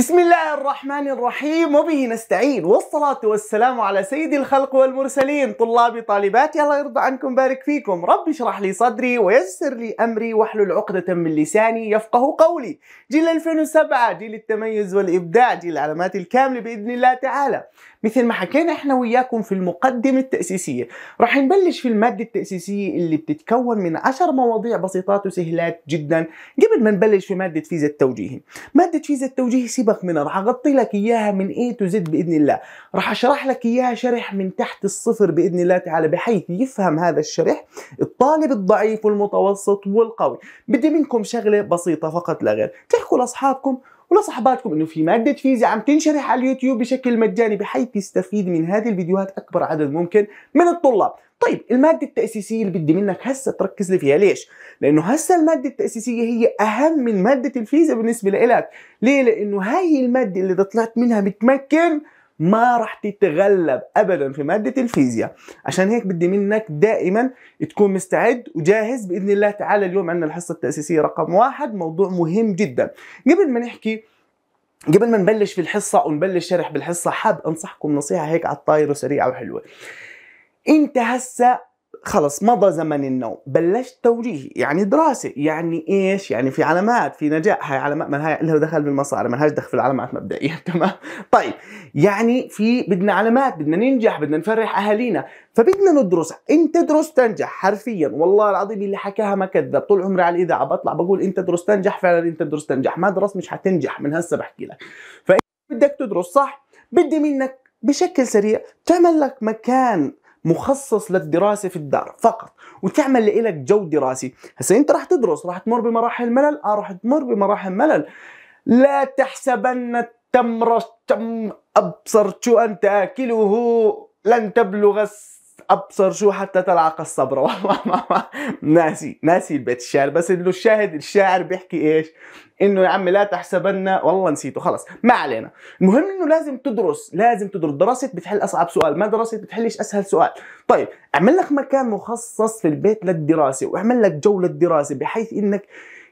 بسم الله الرحمن الرحيم وبه نستعين والصلاة والسلام على سيد الخلق والمرسلين طلابي طالباتي الله يرضى عنكم بارك فيكم رب اشرح لي صدري ويسر لي أمري واحلل عقدة من لساني يفقه قولي جيل 2007 جيل التميز والإبداع جيل العلامات الكاملة بإذن الله تعالى مثل ما حكينا احنا وياكم في المقدمة التأسيسية رح نبلش في المادة التأسيسية اللي بتتكون من عشر مواضيع بسيطات وسهلات جدا قبل ما نبلش في مادة فيزا التوجيهي مادة فيزا التوجيهي سيبك منها رح أغطي لك إياها من A to Z بإذن الله رح أشرح لك إياها شرح من تحت الصفر بإذن الله تعالى بحيث يفهم هذا الشرح الطالب الضعيف والمتوسط والقوي بدي منكم شغلة بسيطة فقط لا غير تحكوا لأصحابكم ولصحباتكم انه في ماده فيزياء عم تنشرح على اليوتيوب بشكل مجاني بحيث يستفيد من هذه الفيديوهات اكبر عدد ممكن من الطلاب طيب المادة التأسيسية اللي بدي منك هسه تركز لي فيها ليش؟ لأنه هسه المادة التأسيسية هي أهم من مادة الفيزياء بالنسبة لإلك، ليه؟ لأنه هاي المادة اللي طلعت منها متمكن ما راح تتغلب ابدا في ماده الفيزياء عشان هيك بدي منك دائما تكون مستعد وجاهز باذن الله تعالى اليوم عندنا الحصه التاسيسيه رقم واحد موضوع مهم جدا قبل ما نحكي قبل ما نبلش في الحصه ونبلش شرح بالحصه حاب انصحكم نصيحه هيك على الطايره سريعه وحلوه انت هسه خلص مضى زمن النوم بلشت توجيهي يعني دراسة يعني إيش يعني في علامات في نجاح هاي علامات ما هاي لها دخل بالمصاري ما لهاش دخل في العلامات مبدئيا تمام طيب يعني في بدنا علامات بدنا ننجح بدنا نفرح أهالينا فبدنا ندرس انت درس تنجح حرفيا والله العظيم اللي حكاها ما كذب طول عمري على الاذاعه بطلع بقول انت درس تنجح فعلا انت درس تنجح ما درست مش حتنجح من هسه بحكي لك فانت بدك تدرس صح بدي منك بشكل سريع تعمل لك مكان مخصص للدراسه في الدار فقط وتعمل لك جو دراسي هسه انت راح تدرس راح تمر بمراحل ملل اه راح تمر بمراحل ملل لا تحسبن التمر تم ابصر شو انت اكله لن تبلغ الس ابصر شو حتى تلعق الصبر ناسي ناسي البيت الشعر بس انه الشاهد الشاعر بيحكي ايش انه يا عمي لا تحسبن والله نسيته خلص ما علينا المهم انه لازم تدرس لازم تدرس درست بتحل اصعب سؤال ما درست بتحلش اسهل سؤال طيب اعمل لك مكان مخصص في البيت للدراسه واعمل لك جو للدراسه بحيث انك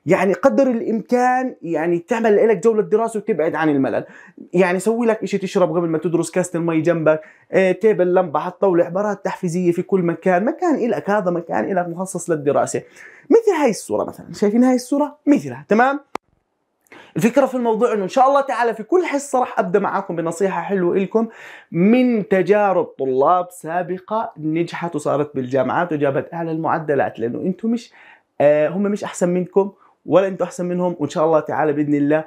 يعني قدر الامكان يعني تعمل لك جوله دراسه وتبعد عن الملل يعني سوي لك شيء تشرب قبل ما تدرس كاسه المي جنبك اه تيبل لمبه طاوله عبارات تحفيزيه في كل مكان مكان لك هذا مكان لك مخصص للدراسه مثل هاي الصوره مثلا شايفين هاي الصوره مثلها تمام الفكرة في الموضوع انه ان شاء الله تعالى في كل حصة راح ابدا معاكم بنصيحة حلوة لكم من تجارب طلاب سابقة نجحت وصارت بالجامعات وجابت اعلى المعدلات لانه انتم مش آه هم مش احسن منكم ولا انتوا احسن منهم وان شاء الله تعالى باذن الله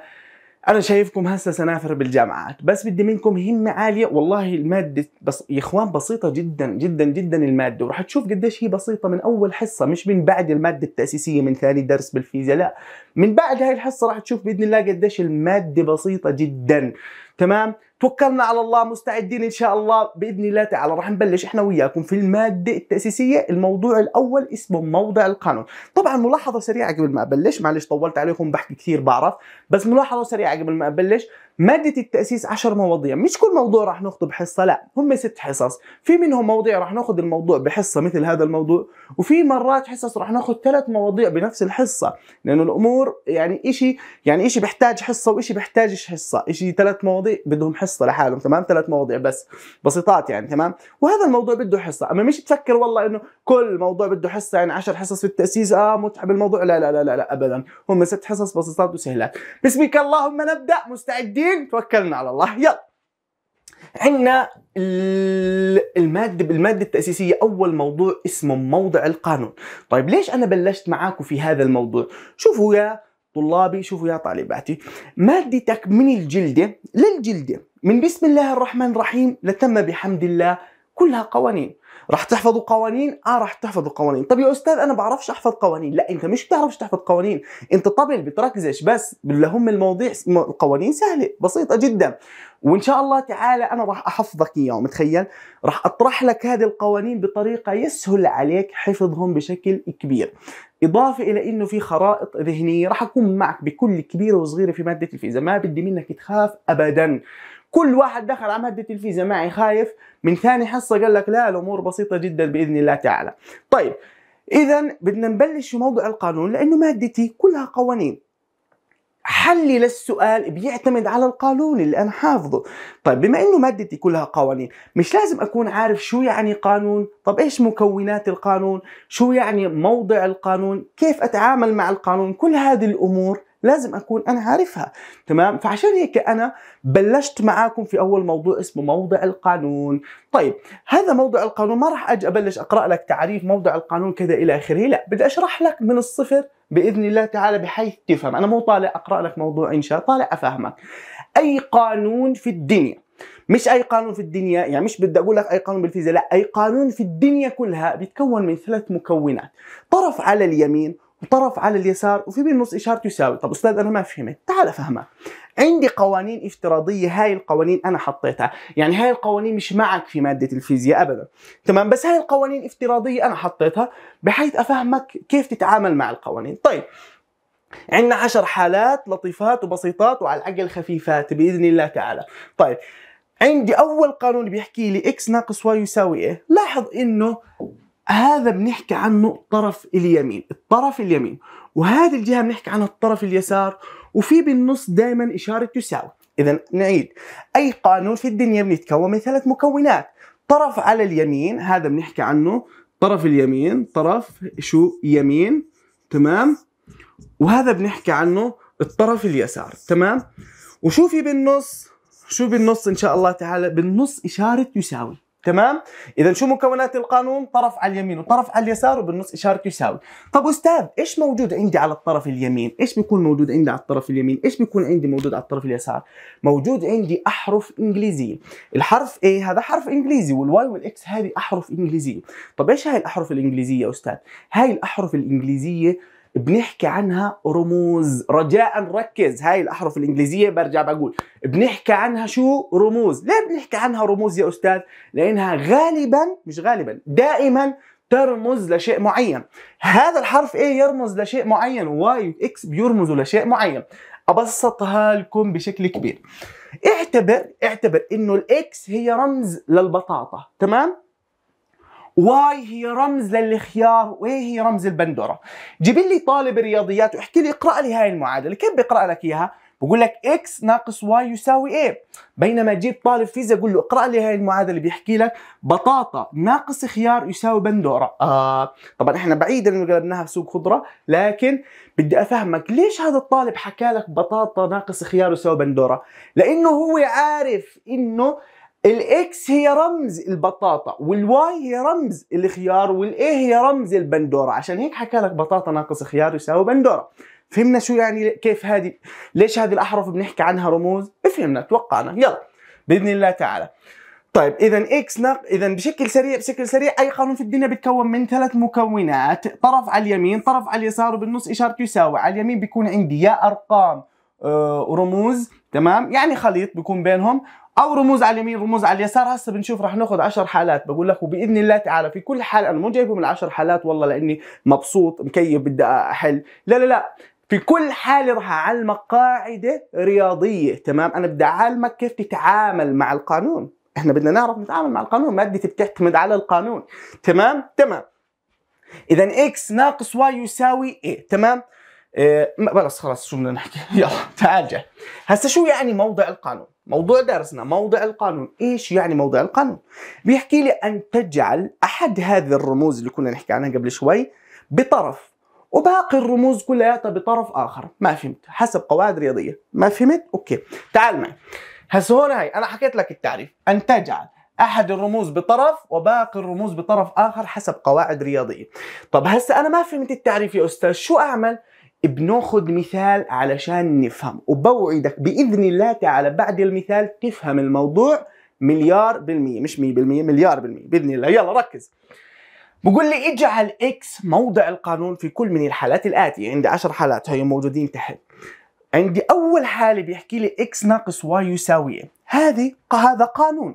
انا شايفكم هسه سنافر بالجامعات بس بدي منكم همه عاليه والله الماده بس يا اخوان بسيطه جدا جدا جدا الماده وراح تشوف قديش هي بسيطه من اول حصه مش من بعد الماده التاسيسيه من ثاني درس بالفيزياء لا من بعد هاي الحصه راح تشوف باذن الله قديش الماده بسيطه جدا تمام توكلنا على الله مستعدين ان شاء الله باذن الله تعالى راح نبلش احنا وياكم في الماده التاسيسيه الموضوع الاول اسمه موضع القانون طبعا ملاحظه سريعه قبل ما ابلش معلش طولت عليكم بحكي كثير بعرف بس ملاحظه سريعه قبل ما ابلش مادة التأسيس 10 مواضيع مش كل موضوع راح ناخده بحصة لا هم ست حصص في منهم مواضيع راح ناخد الموضوع بحصة مثل هذا الموضوع وفي مرات حصص راح ناخد ثلاث مواضيع بنفس الحصة لأنه الأمور يعني إشي يعني إشي بيحتاج حصة وإشي بيحتاجش حصة إشي ثلاث مواضيع بدهم حصة لحالهم تمام ثلاث مواضيع بس بسيطات يعني تمام وهذا الموضوع بده حصة أما مش تفكر والله إنه كل موضوع بده حصة يعني 10 حصص في التأسيس آه متعب الموضوع لا لا لا لا, لا أبدا هم ست حصص بسيطات وسهلات بسمك اللهم نبدأ مستعدين وبعدين توكلنا على الله يلا عندنا المادة بالمادة التأسيسية أول موضوع اسمه موضع القانون طيب ليش أنا بلشت معاكم في هذا الموضوع شوفوا يا طلابي شوفوا يا طالباتي مادتك من الجلدة للجلدة من بسم الله الرحمن الرحيم لتم بحمد الله كلها قوانين راح تحفظوا قوانين اه راح تحفظوا قوانين طب يا استاذ انا بعرفش احفظ قوانين لا انت مش بتعرفش تحفظ قوانين انت طبل بتركزش بس اللي هم المواضيع القوانين سهله بسيطه جدا وان شاء الله تعالى انا راح احفظك اياه متخيل راح اطرح لك هذه القوانين بطريقه يسهل عليك حفظهم بشكل كبير إضافة إلى إنه في خرائط ذهنية راح أكون معك بكل كبيرة وصغيرة في مادة الفيزياء ما بدي منك تخاف أبدا كل واحد دخل على مادة التلفزيون معي خايف من ثاني حصه قال لك لا الامور بسيطه جدا باذن الله تعالى طيب اذا بدنا نبلش في موضوع القانون لانه مادتي كلها قوانين حلي للسؤال بيعتمد على القانون اللي انا حافظه طيب بما انه مادتي كلها قوانين مش لازم اكون عارف شو يعني قانون طب ايش مكونات القانون شو يعني موضع القانون كيف اتعامل مع القانون كل هذه الامور لازم اكون انا عارفها تمام فعشان هيك انا بلشت معاكم في اول موضوع اسمه موضع القانون طيب هذا موضع القانون ما راح اجي ابلش اقرا لك تعريف موضع القانون كذا الى اخره لا بدي اشرح لك من الصفر باذن الله تعالى بحيث تفهم انا مو طالع اقرا لك موضوع انشاء طالع افهمك اي قانون في الدنيا مش اي قانون في الدنيا يعني مش بدي اقول لك اي قانون بالفيزياء لا اي قانون في الدنيا كلها بيتكون من ثلاث مكونات طرف على اليمين طرف على اليسار وفي بالنص اشاره يساوي طب استاذ انا ما فهمت تعال افهمها عندي قوانين افتراضيه هاي القوانين انا حطيتها يعني هاي القوانين مش معك في ماده الفيزياء ابدا تمام بس هاي القوانين افتراضيه انا حطيتها بحيث افهمك كيف تتعامل مع القوانين طيب عندنا عشر حالات لطيفات وبسيطات وعلى العقل خفيفات باذن الله تعالى طيب عندي اول قانون بيحكي لي اكس ناقص واي يساوي ايه لاحظ انه هذا بنحكي عنه طرف اليمين الطرف اليمين وهذه الجهة بنحكي عنها الطرف اليسار وفي بالنص دائما إشارة تساوي إذا نعيد أي قانون في الدنيا بنتكون من ثلاث مكونات طرف على اليمين هذا بنحكي عنه طرف اليمين طرف شو يمين تمام وهذا بنحكي عنه الطرف اليسار تمام وشو في بالنص شو بالنص ان شاء الله تعالى بالنص اشاره يساوي تمام اذا شو مكونات القانون طرف على اليمين وطرف على اليسار وبالنص اشاره يساوي طب استاذ ايش موجود عندي على الطرف اليمين ايش بيكون موجود عندي على الطرف اليمين ايش بيكون عندي موجود على الطرف اليسار موجود عندي احرف انجليزيه الحرف A هذا حرف انجليزي والواي والاكس هذه احرف انجليزيه طب ايش هاي الاحرف الانجليزيه يا استاذ هاي الاحرف الانجليزيه بنحكي عنها رموز رجاء ركز هاي الأحرف الإنجليزية برجع بقول بنحكي عنها شو رموز ليه بنحكي عنها رموز يا أستاذ لأنها غالبا مش غالبا دائما ترمز لشيء معين هذا الحرف ايه يرمز لشيء معين واي اكس بيرمزوا لشيء معين أبسطها لكم بشكل كبير اعتبر اعتبر انه الاكس هي رمز للبطاطا تمام واي هي رمز للخيار وايه هي رمز البندوره جيب لي طالب رياضيات واحكي لي اقرا لي هاي المعادله كيف بقرا لك اياها بقول لك اكس ناقص واي يساوي ايه بينما جيب طالب فيزياء اقول له اقرا لي هاي المعادله بيحكي لك بطاطا ناقص خيار يساوي بندوره آه طبعا احنا بعيد انه قلبناها سوق خضره لكن بدي افهمك ليش هذا الطالب حكى لك بطاطا ناقص خيار يساوي بندوره لانه هو عارف انه الاكس هي رمز البطاطا والواي هي رمز الخيار والاي هي رمز البندوره عشان هيك حكى لك بطاطا ناقص خيار يساوي بندوره فهمنا شو يعني كيف هذه ليش هذه الاحرف بنحكي عنها رموز فهمنا توقعنا يلا باذن الله تعالى طيب اذا اكس ناق اذا بشكل سريع بشكل سريع اي قانون في الدنيا بيتكون من ثلاث مكونات طرف على اليمين طرف على اليسار وبالنص اشارته يساوي على اليمين بيكون عندي يا ارقام ورموز آه، تمام يعني خليط بيكون بينهم او رموز على اليمين رموز على اليسار هسه بنشوف رح ناخذ 10 حالات بقول لك وباذن الله تعالى في كل حال انا مو جايبهم ال10 حالات والله لاني مبسوط مكيف بدي احل لا لا لا في كل حالة رح أعلمك قاعدة رياضية تمام أنا بدي أعلمك كيف تتعامل مع القانون احنا بدنا نعرف نتعامل مع القانون مادتي بتعتمد على القانون تمام تمام اذا اكس ناقص واي يساوي ايه تمام إيه بلس خلاص شو بدنا نحكي يلا تعال جاي هسا شو يعني موضع القانون موضوع درسنا موضع القانون ايش يعني موضع القانون بيحكي لي ان تجعل احد هذه الرموز اللي كنا نحكي عنها قبل شوي بطرف وباقي الرموز كلها بطرف اخر ما فهمت حسب قواعد رياضيه ما فهمت اوكي تعال معي هسه هون هاي انا حكيت لك التعريف ان تجعل احد الرموز بطرف وباقي الرموز بطرف اخر حسب قواعد رياضيه طب هسه انا ما فهمت التعريف يا استاذ شو اعمل بناخذ مثال علشان نفهم وبوعدك باذن الله تعالى بعد المثال تفهم الموضوع مليار بالمية مش 100% مليار بالمية باذن الله يلا ركز بقول لي اجعل اكس موضع القانون في كل من الحالات الاتيه عندي 10 حالات هي موجودين تحت عندي اول حاله بيحكي لي اكس ناقص واي يساوي ايه هذه هذا قانون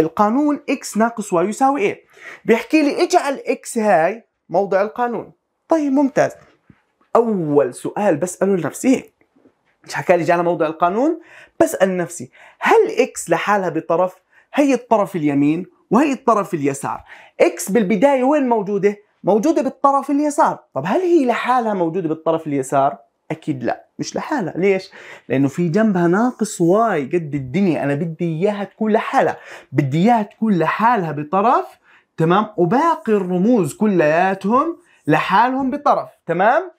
القانون اكس ناقص واي يساوي ايه بيحكي لي اجعل اكس هاي موضع القانون طيب ممتاز اول سؤال بساله لنفسي مش حكى لي جانا موضع القانون بسال نفسي هل اكس لحالها بطرف هي الطرف اليمين وهي الطرف اليسار اكس بالبدايه وين موجوده موجوده بالطرف اليسار طب هل هي لحالها موجوده بالطرف اليسار اكيد لا مش لحالها ليش لانه في جنبها ناقص واي قد الدنيا انا بدي اياها تكون لحالها بدي اياها تكون لحالها بطرف تمام وباقي الرموز كلياتهم لحالهم بطرف تمام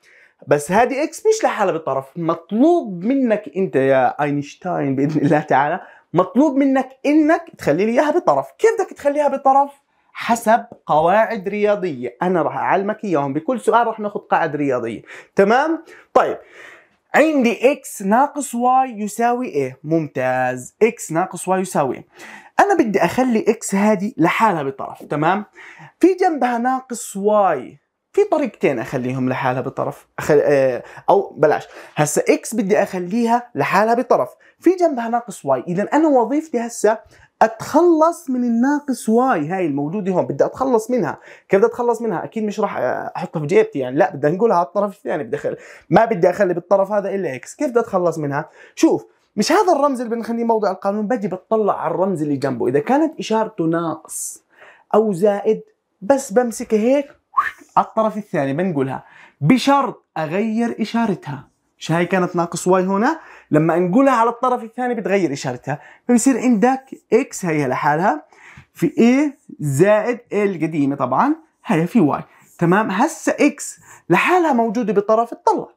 بس هذه اكس مش لحالها بالطرف مطلوب منك انت يا اينشتاين باذن الله تعالى مطلوب منك انك تخلي لي اياها بالطرف كيف بدك تخليها بالطرف حسب قواعد رياضيه انا راح اعلمك اياهم بكل سؤال راح ناخذ قاعده رياضيه تمام طيب عندي x ناقص y يساوي ايه ممتاز x ناقص y يساوي إيه؟ انا بدي اخلي x هذه لحالها بالطرف تمام في جنبها ناقص y في طريقتين اخليهم لحالها بطرف أخل... آه، او بلاش هسه اكس بدي اخليها لحالها بطرف في جنبها ناقص واي اذا انا وظيفتي هسه اتخلص من الناقص واي هاي الموجوده هون بدي اتخلص منها كيف بدي اتخلص منها اكيد مش راح احطها في جيبتي يعني لا بدي انقلها على الطرف الثاني بدي أخل... ما بدي اخلي بالطرف هذا الا اكس كيف بدي اتخلص منها شوف مش هذا الرمز اللي بنخليه موضع القانون بجي بتطلع على الرمز اللي جنبه اذا كانت اشارته ناقص او زائد بس بمسك هيك على الطرف الثاني بنقولها بشرط اغير اشارتها مش هاي كانت ناقص واي هنا لما نقولها على الطرف الثاني بتغير اشارتها فبصير عندك اكس هي لحالها في اي زائد a القديمه طبعا هي في واي تمام هسه اكس لحالها موجوده بطرف الطلع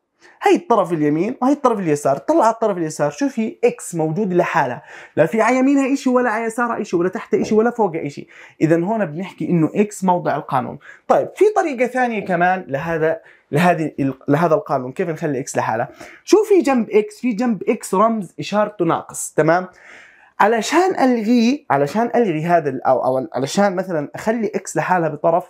هي الطرف اليمين وهي الطرف اليسار طلع على الطرف اليسار شو في اكس موجود لحالها لا في على يمينها شيء ولا على يسارها شيء ولا تحتها شيء ولا فوقها شيء اذا هون بنحكي انه اكس موضع القانون طيب في طريقه ثانيه كمان لهذا لهذه لهذا القانون كيف نخلي اكس لحالها شو في جنب اكس في جنب اكس رمز اشارته ناقص تمام علشان الغيه علشان الغي هذا او او علشان مثلا اخلي اكس لحالها بطرف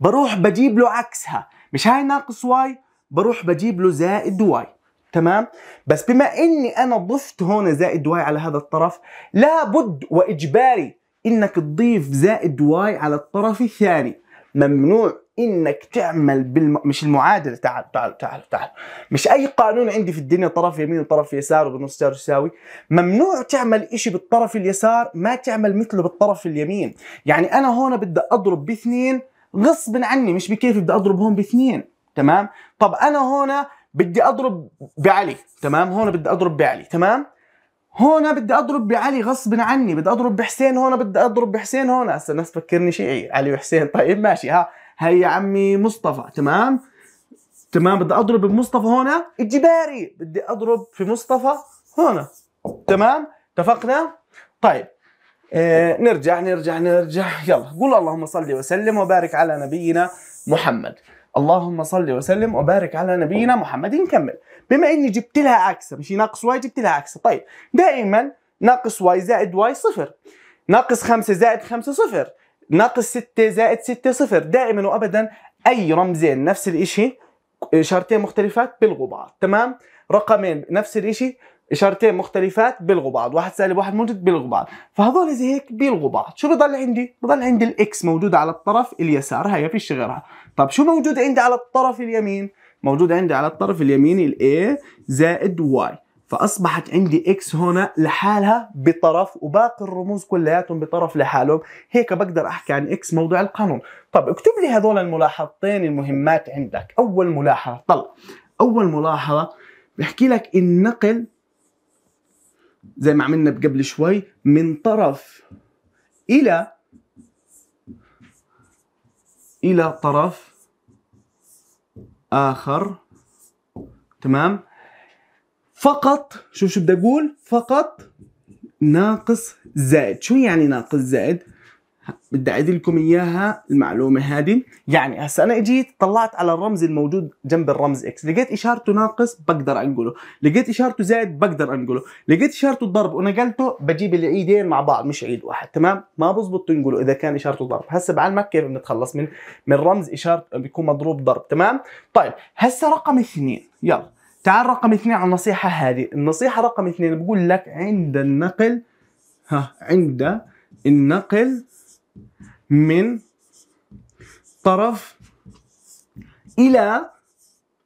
بروح بجيب له عكسها مش هاي ناقص واي بروح بجيب له زائد واي تمام بس بما اني انا ضفت هون زائد واي على هذا الطرف لابد واجباري انك تضيف زائد واي على الطرف الثاني ممنوع انك تعمل بالم... مش المعادله تعال تعال تعال تعال مش اي قانون عندي في الدنيا طرف يمين وطرف يسار وبنص جار يساوي ممنوع تعمل إشي بالطرف اليسار ما تعمل مثله بالطرف اليمين يعني انا هون بدي اضرب باثنين غصب عني مش بكيفي بدي اضرب هون باثنين تمام طب انا هنا بدي اضرب بعلي تمام هنا بدي اضرب بعلي تمام هنا بدي اضرب بعلي غصب عني بدي اضرب بحسين هنا بدي اضرب بحسين هنا هسه الناس تفكرني شيعي إيه، علي وحسين طيب ماشي ها هي يا عمي مصطفى تمام تمام بدي اضرب بمصطفى هنا اجباري بدي اضرب في مصطفى هنا تمام اتفقنا طيب آه نرجع نرجع نرجع يلا قول اللهم صل وسلم وبارك على نبينا محمد اللهم صل وسلم وبارك على نبينا محمد نكمل بما اني جبت لها عكسه مش ناقص واي جبت لها عكسه طيب دائما ناقص واي زائد واي صفر ناقص خمسة زائد خمسة صفر ناقص ستة زائد ستة صفر دائما وابدا اي رمزين نفس الاشي شارتين مختلفات بيلغوا بعض تمام رقمين نفس الاشي اشارتين مختلفات بيلغوا بعض واحد سالب واحد موجود بيلغوا بعض فهذول زي هيك بيلغوا بعض شو بضل عندي بضل عندي الاكس موجود على الطرف اليسار هي فيش غيرها طب شو موجود عندي على الطرف اليمين موجود عندي على الطرف اليمين الاي زائد واي فاصبحت عندي اكس هنا لحالها بطرف وباقي الرموز كلياتهم بطرف لحالهم هيك بقدر احكي عن اكس موضوع القانون طب اكتب لي هذول الملاحظتين المهمات عندك اول ملاحظه طلع اول ملاحظه بحكي لك النقل زي ما عملنا قبل شوي من طرف الى الى طرف اخر تمام فقط شوف شو بدي اقول فقط ناقص زائد شو يعني ناقص زائد بدي اعيد لكم اياها المعلومه هذه يعني هسا انا اجيت طلعت على الرمز الموجود جنب الرمز اكس لقيت اشارته ناقص بقدر انقله لقيت اشارته زائد بقدر انقله لقيت اشارته ضرب ونقلته بجيب العيدين مع بعض مش عيد واحد تمام ما بزبط تنقله اذا كان اشارته ضرب هسا بعلمك كيف بنتخلص من من رمز اشاره بيكون مضروب ضرب تمام طيب هسا رقم اثنين يلا تعال رقم اثنين على النصيحه هذه النصيحه رقم اثنين بقول لك عند النقل ها عند النقل من طرف الى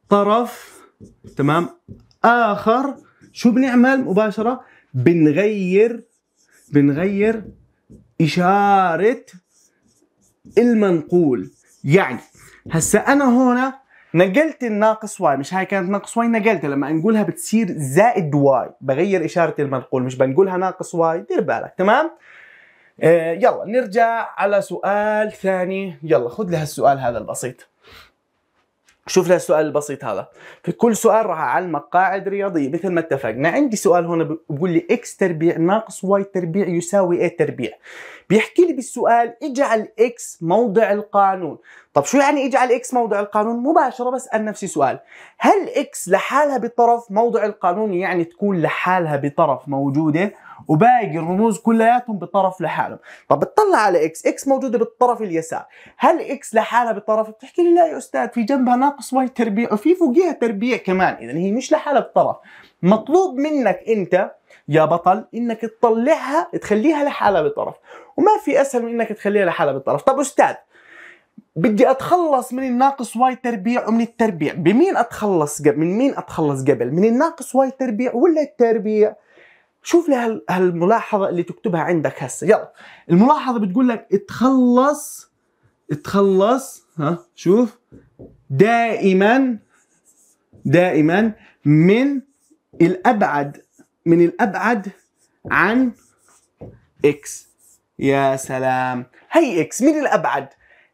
طرف تمام اخر شو بنعمل مباشره بنغير بنغير اشاره المنقول يعني هسا انا هنا نقلت الناقص واي مش هاي كانت ناقص واي نقلتها لما نقولها بتصير زائد واي بغير اشاره المنقول مش بنقولها ناقص واي دير بالك تمام آه، يلا نرجع على سؤال ثاني يلا خذ لها السؤال هذا البسيط شوف لها السؤال البسيط هذا في كل سؤال راح اعلمك قاعد رياضيه مثل ما اتفقنا عندي سؤال هنا بقول لي اكس تربيع ناقص واي تربيع يساوي ايه تربيع بيحكي لي بالسؤال اجعل اكس موضع القانون طب شو يعني اجعل اكس موضع القانون مباشره بسال نفسي سؤال هل اكس لحالها بطرف موضع القانون يعني تكون لحالها بطرف موجوده وباقي الرموز كلياتهم بطرف لحالهم طب بتطلع على اكس اكس موجوده بالطرف اليسار هل اكس لحالها بالطرف بتحكي لي لا يا استاذ في جنبها ناقص واي تربيع وفي فوقيها تربيع كمان اذا هي مش لحالها بالطرف مطلوب منك انت يا بطل انك تطلعها تخليها لحالها بالطرف وما في اسهل من انك تخليها لحالها بالطرف طب استاذ بدي اتخلص من الناقص واي تربيع ومن التربيع بمين اتخلص قبل من مين اتخلص قبل من الناقص واي تربيع ولا التربيع شوف لي هالملاحظه اللي تكتبها عندك هسه يلا الملاحظه بتقول لك اتخلص اتخلص ها شوف دائما دائما من الابعد من الابعد عن اكس يا سلام هي اكس مين الابعد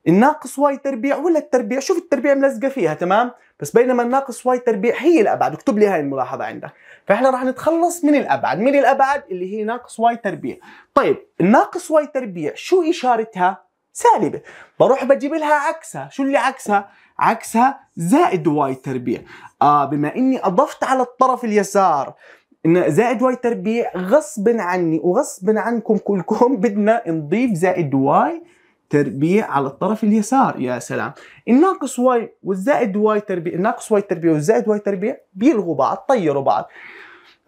الناقص واي تربيع ولا التربيع شوف التربيع ملزقه فيها تمام بس بينما الناقص واي تربيع هي الابعد اكتب لي هاي الملاحظه عندك فاحنا راح نتخلص من الابعد من الابعد اللي هي ناقص واي تربيع طيب الناقص واي تربيع شو اشارتها سالبه بروح بجيب لها عكسها شو اللي عكسها عكسها زائد واي تربيع آه بما اني اضفت على الطرف اليسار ان زائد واي تربيع غصب عني وغصب عنكم كلكم بدنا نضيف زائد واي تربيع على الطرف اليسار يا سلام الناقص واي والزائد واي تربيع الناقص واي تربيع والزائد واي تربيع بيلغوا بعض طيروا بعض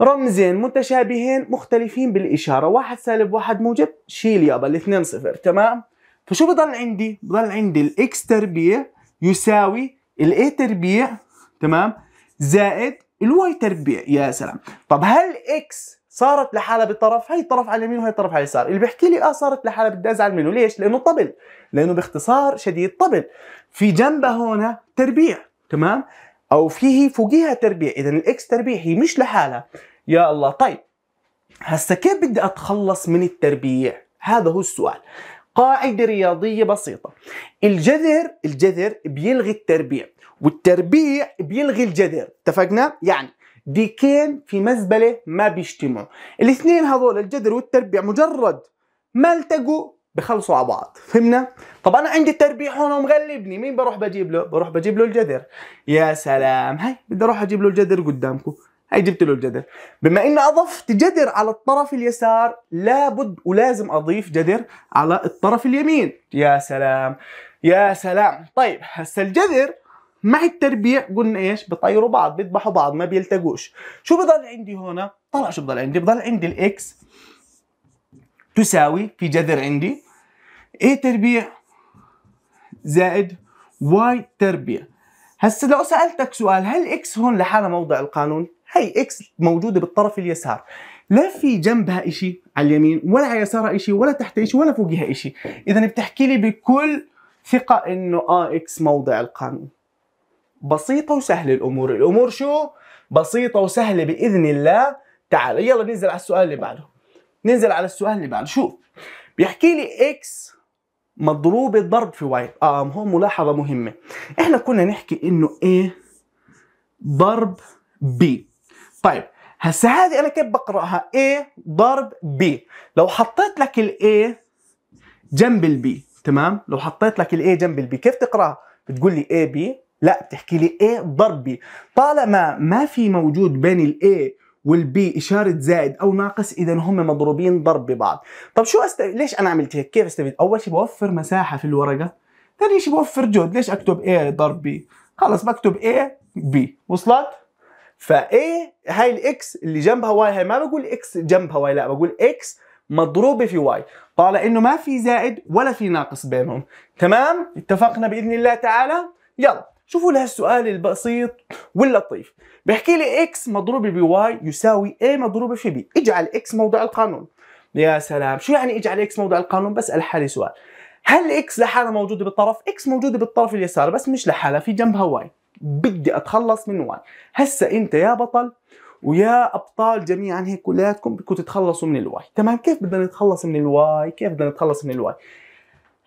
رمزين متشابهين مختلفين بالإشارة واحد سالب واحد موجب شيل يابا الاثنين صفر تمام فشو بضل عندي بضل عندي الإكس تربيع يساوي الاي تربيع تمام زائد الواي تربيع يا سلام طب هل اكس صارت لحالها بطرف هي طرف على اليمين وهي طرف على اليسار اللي بيحكي لي اه صارت لحالها بدي ازعل منه ليش لانه طبل لانه باختصار شديد طبل في جنبها هون تربيع تمام او فيه فوقيها تربيع اذا الاكس تربيع هي مش لحالها يا الله طيب هسا كيف بدي اتخلص من التربيع هذا هو السؤال قاعدة رياضية بسيطة الجذر الجذر بيلغي التربيع والتربيع بيلغي الجذر اتفقنا يعني ديكين في مزبله ما بيجتمعوا الاثنين هذول الجذر والتربيع مجرد ما التقوا بخلصوا على بعض فهمنا طب انا عندي التربيع هون ومغلبني مين بروح بجيب له بروح بجيب له الجذر يا سلام هاي بدي اروح اجيب له الجذر قدامكم هاي جبت له الجذر بما اني اضفت جذر على الطرف اليسار لابد ولازم اضيف جذر على الطرف اليمين يا سلام يا سلام طيب هسه الجذر مع التربيع قلنا ايش بطيروا بعض بيذبحوا بعض ما بيلتقوش شو بضل عندي هون طلع شو بضل عندي بضل عندي الاكس تساوي في جذر عندي اي تربيع زائد واي تربيع هسه لو سالتك سؤال هل اكس هون لحالها موضع القانون هي اكس موجوده بالطرف اليسار لا في جنبها إشي على اليمين ولا على يسارها إشي ولا تحت إشي ولا فوقها إشي إذا بتحكي لي بكل ثقة إنه آه إكس موضع القانون بسيطة وسهلة الأمور الأمور شو؟ بسيطة وسهلة بإذن الله تعالى يلا ننزل على السؤال اللي بعده ننزل على السؤال اللي بعده شوف بيحكي لي اكس مضروبة ضرب في واي آه هون ملاحظة مهمة احنا كنا نحكي انه ايه ضرب بي طيب هسا هذه انا كيف بقراها A ضرب B لو حطيت لك ال A جنب ال B تمام لو حطيت لك ال A جنب ال B كيف تقراها بتقول لي A B لا بتحكي لي A ضرب B طالما ما في موجود بين ال A والبي إشارة زائد أو ناقص إذا هم مضروبين ضرب ببعض طب شو أست... ليش أنا عملت هيك كيف استفيد أول شيء بوفر مساحة في الورقة ثاني شيء بوفر جهد ليش أكتب A ضرب B خلص بكتب A B وصلت فا هاي الإكس اللي جنبها واي هاي ما بقول إكس جنبها واي لا بقول إكس مضروبة في واي طالع إنه ما في زائد ولا في ناقص بينهم تمام اتفقنا بإذن الله تعالى يلا شوفوا لهالسؤال البسيط واللطيف بيحكي لي اكس مضروبه بواي يساوي اي مضروبه في بي اجعل اكس موضع القانون يا سلام شو يعني اجعل اكس موضع القانون بسال حالي سؤال هل اكس لحالها موجوده بالطرف اكس موجوده بالطرف اليسار بس مش لحالها في جنبها واي بدي اتخلص من واي هسا انت يا بطل ويا ابطال جميعا هيك كلياتكم بدكم تتخلصوا من الواي تمام كيف بدنا نتخلص من الواي كيف بدنا نتخلص من الواي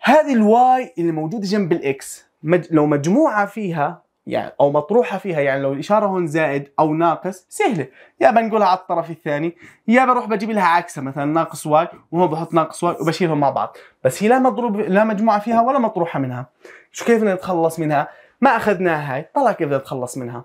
هذه الواي اللي موجوده جنب الاكس مج... لو مجموعه فيها يعني او مطروحه فيها يعني لو الاشاره هون زائد او ناقص سهله يا بنقولها على الطرف الثاني يا بروح بجيب لها عكسها مثلا ناقص واي وهون بحط ناقص واي وبشيلهم مع بعض بس هي لا مضروب لا مجموعه فيها ولا مطروحه منها شو كيف بدنا نتخلص منها ما اخذناها هاي طلع كيف بدنا نتخلص منها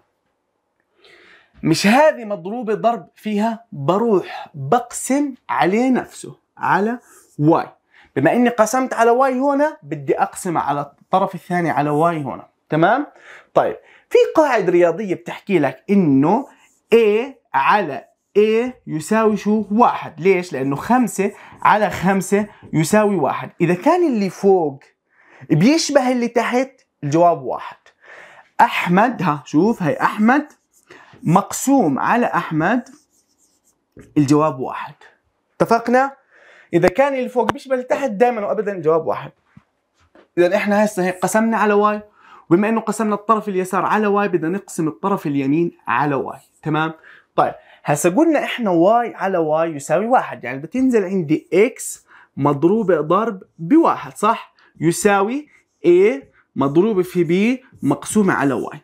مش هذه مضروبه ضرب فيها بروح بقسم عليه نفسه على واي بما اني قسمت على واي هنا بدي اقسم على الطرف الثاني على واي هنا تمام طيب في قاعده رياضيه بتحكي لك انه A على A يساوي شو؟ واحد، ليش؟ لأنه خمسة على خمسة يساوي واحد، إذا كان اللي فوق بيشبه اللي تحت الجواب واحد. أحمد ها شوف هي أحمد مقسوم على أحمد الجواب واحد. اتفقنا؟ إذا كان اللي فوق بيشبه اللي تحت دائما وأبدا الجواب واحد. اذا احنا هسه هيك قسمنا على واي وبما انه قسمنا الطرف اليسار على واي بدنا نقسم الطرف اليمين على واي تمام طيب هسه قلنا احنا واي على واي يساوي واحد يعني بتنزل عندي اكس مضروبة ضرب بواحد صح يساوي A مضروبة في B مقسومة على Y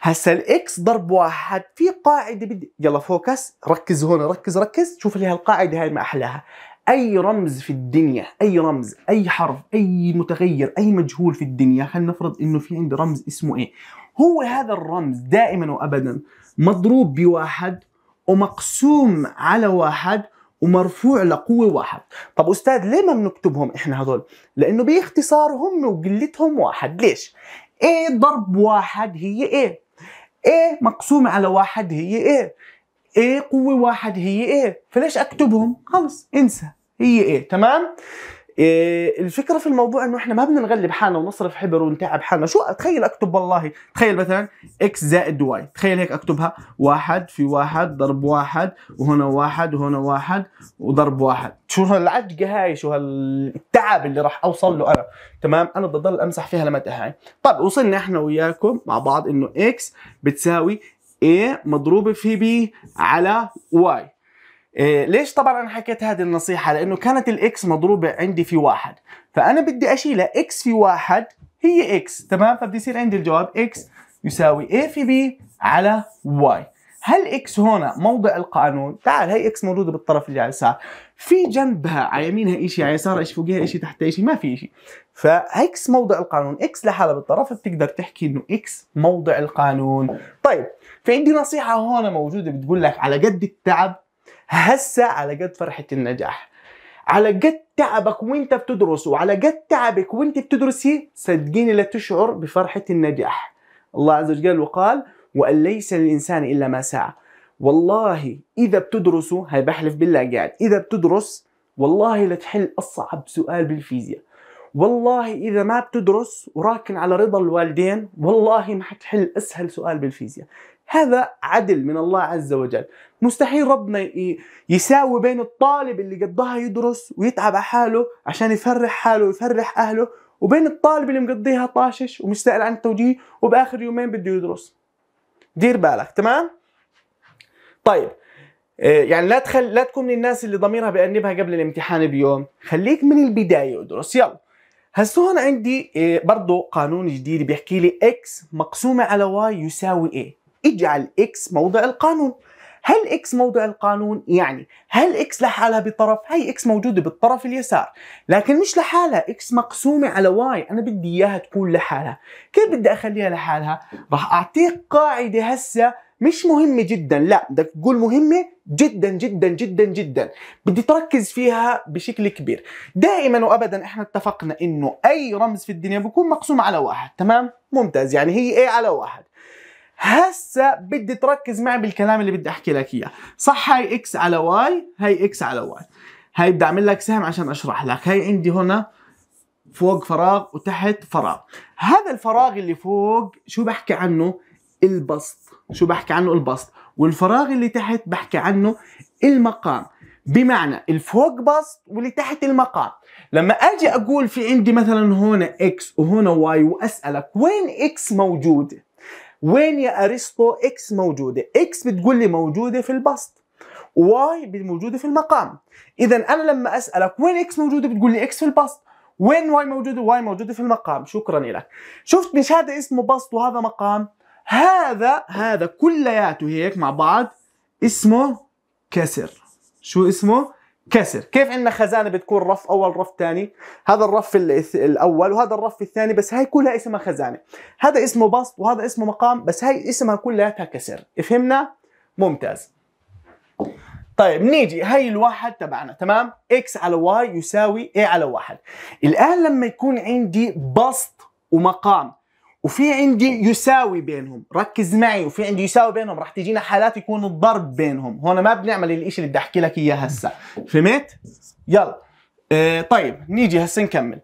هسا الاكس ضرب واحد في قاعدة بدي يلا فوكس ركز هون ركز ركز شوف لي هالقاعدة هاي ما أحلاها اي رمز في الدنيا اي رمز اي حرف اي متغير اي مجهول في الدنيا خلينا نفرض انه في عندي رمز اسمه ايه هو هذا الرمز دائما وابدا مضروب بواحد ومقسوم على واحد ومرفوع لقوه واحد طب استاذ ليه ما بنكتبهم احنا هذول لانه باختصار هم وقلتهم واحد ليش ايه ضرب واحد هي ايه ايه مقسوم على واحد هي ايه ايه قوه واحد هي ايه فليش اكتبهم خلص انسى هي ايه تمام إيه الفكره في الموضوع انه احنا ما بدنا نغلب حالنا ونصرف حبر ونتعب حالنا شو تخيل اكتب والله تخيل مثلا اكس زائد واي تخيل هيك اكتبها واحد في واحد ضرب واحد وهنا واحد وهنا واحد وضرب واحد شو هالعجقه هاي شو هالتعب اللي راح اوصل له انا تمام انا بدي اضل امسح فيها لمتى هاي طب وصلنا احنا وياكم مع بعض انه اكس بتساوي ايه مضروبه في بي على واي إيه، ليش طبعا انا حكيت هذه النصيحه لانه كانت الاكس مضروبه عندي في واحد فانا بدي اشيلها اكس في واحد هي اكس تمام فبدي يصير عندي الجواب اكس يساوي a في b على y هل اكس هنا موضع القانون تعال هي اكس موجوده بالطرف اللي على اليسار في جنبها على يمينها شيء على يسارها شيء فوقها شيء تحتها شيء ما في شيء فاكس موضع القانون اكس لحالها بالطرف بتقدر تحكي انه اكس موضع القانون طيب في عندي نصيحه هون موجوده بتقول لك على قد التعب هسه على قد فرحة النجاح على قد تعبك وانت بتدرس وعلى قد تعبك وانت بتدرسي صدقيني لا تشعر بفرحة النجاح الله عز وجل وقال وأن ليس للإنسان إلا ما سعى والله إذا بتدرسوا هاي بحلف بالله قاعد إذا بتدرس والله لتحل أصعب سؤال بالفيزياء والله إذا ما بتدرس وراكن على رضا الوالدين والله ما حتحل أسهل سؤال بالفيزياء هذا عدل من الله عز وجل مستحيل ربنا يساوي بين الطالب اللي قضاها يدرس ويتعب على حاله عشان يفرح حاله ويفرح اهله وبين الطالب اللي مقضيها طاشش ومش سائل عن التوجيه وباخر يومين بده يدرس دير بالك تمام طيب آه، يعني لا تخل لا تكون من الناس اللي ضميرها بأنبها قبل الامتحان بيوم خليك من البدايه ادرس يلا هسه هون عندي آه، برضه قانون جديد بيحكي لي اكس مقسومه على واي يساوي ايه اجعل اكس موضع القانون هل اكس موضع القانون يعني هل اكس لحالها بطرف هي اكس موجوده بالطرف اليسار لكن مش لحالها اكس مقسومه على واي انا بدي اياها تكون لحالها كيف بدي اخليها لحالها راح اعطيك قاعده هسه مش مهمة جدا لا بدك تقول مهمة جدا جدا جدا جدا بدي تركز فيها بشكل كبير دائما وابدا احنا اتفقنا انه اي رمز في الدنيا بيكون مقسوم على واحد تمام ممتاز يعني هي ايه على واحد هسه بدي تركز معي بالكلام اللي بدي احكي لك اياه صح هاي اكس على واي هاي اكس على واي هاي بدي اعمل لك سهم عشان اشرح لك هاي عندي هنا فوق فراغ وتحت فراغ هذا الفراغ اللي فوق شو بحكي عنه البسط شو بحكي عنه البسط والفراغ اللي تحت بحكي عنه المقام بمعنى الفوق بسط واللي تحت المقام لما اجي اقول في عندي مثلا هنا اكس وهنا واي واسالك وين اكس موجوده وين يا ارسطو اكس موجوده اكس بتقول لي موجوده في البسط واي موجوده في المقام اذا انا لما اسالك وين اكس موجوده بتقول لي اكس في البسط وين واي موجوده واي موجوده في المقام شكرا لك شفت مش هذا اسمه بسط وهذا مقام هذا هذا كلياته هيك مع بعض اسمه كسر شو اسمه كسر كيف عندنا خزانة بتكون رف أول رف ثاني هذا الرف الأول وهذا الرف الثاني بس هاي كلها اسمها خزانة هذا اسمه بسط وهذا اسمه مقام بس هاي اسمها كلها كسر فهمنا ممتاز طيب نيجي هاي الواحد تبعنا تمام x على y يساوي a على واحد الآن لما يكون عندي بسط ومقام وفي عندي يساوي بينهم ركز معي وفي عندي يساوي بينهم راح تجينا حالات يكون الضرب بينهم هون ما بنعمل الاشي اللي بدي احكي لك اياه هسه فهمت يلا اه طيب نيجي هسه نكمل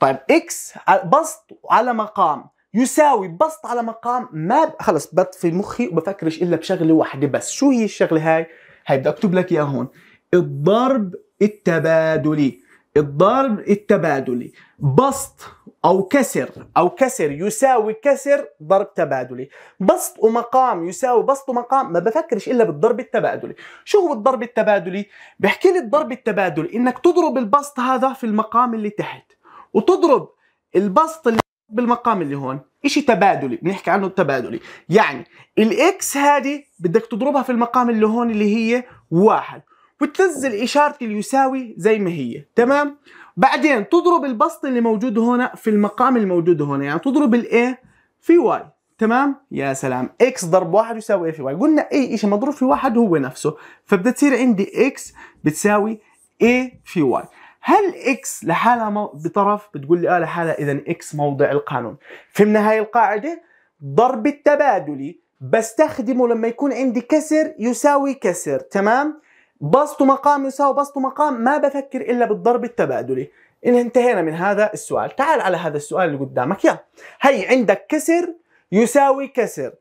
طيب اكس بسط على مقام يساوي بسط على مقام ما ب... خلص بطفي مخي وبفكرش الا بشغله واحده بس شو هي الشغله هاي هاي بدي اكتب لك اياها هون الضرب التبادلي الضرب التبادلي بسط أو كسر أو كسر يساوي كسر ضرب تبادلي بسط ومقام يساوي بسط ومقام ما بفكرش إلا بالضرب التبادلي شو هو الضرب التبادلي؟ بحكي لي الضرب التبادلي إنك تضرب البسط هذا في المقام اللي تحت وتضرب البسط اللي بالمقام اللي هون إشي تبادلي بنحكي عنه التبادلي يعني الإكس هذه بدك تضربها في المقام اللي هون اللي هي واحد وتنزل إشارة اليساوي زي ما هي تمام؟ بعدين تضرب البسط اللي موجود هنا في المقام الموجود هنا يعني تضرب الايه في واي تمام يا سلام اكس ضرب واحد يساوي ايه في واي قلنا اي شيء مضروب في واحد هو نفسه فبدها تصير عندي اكس بتساوي ايه في واي هل اكس لحالها مو... بطرف بتقول لي اه لحالها اذا اكس موضع القانون فهمنا هاي القاعده ضرب التبادلي بستخدمه لما يكون عندي كسر يساوي كسر تمام بسط مقام يساوي بسط مقام ما بفكر الا بالضرب التبادلي إن انتهينا من هذا السؤال تعال على هذا السؤال اللي قدامك يا هي عندك كسر يساوي كسر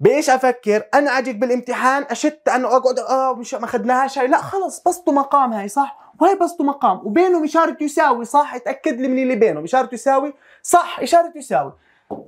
بايش افكر انا اجيك بالامتحان اشت انه اقعد اه مش ما اخذناهاش هاي لا خلص بسط مقام هاي صح وهي بسط مقام وبينهم اشاره يساوي صح اتاكد لي من اللي بينهم اشاره يساوي صح اشاره يساوي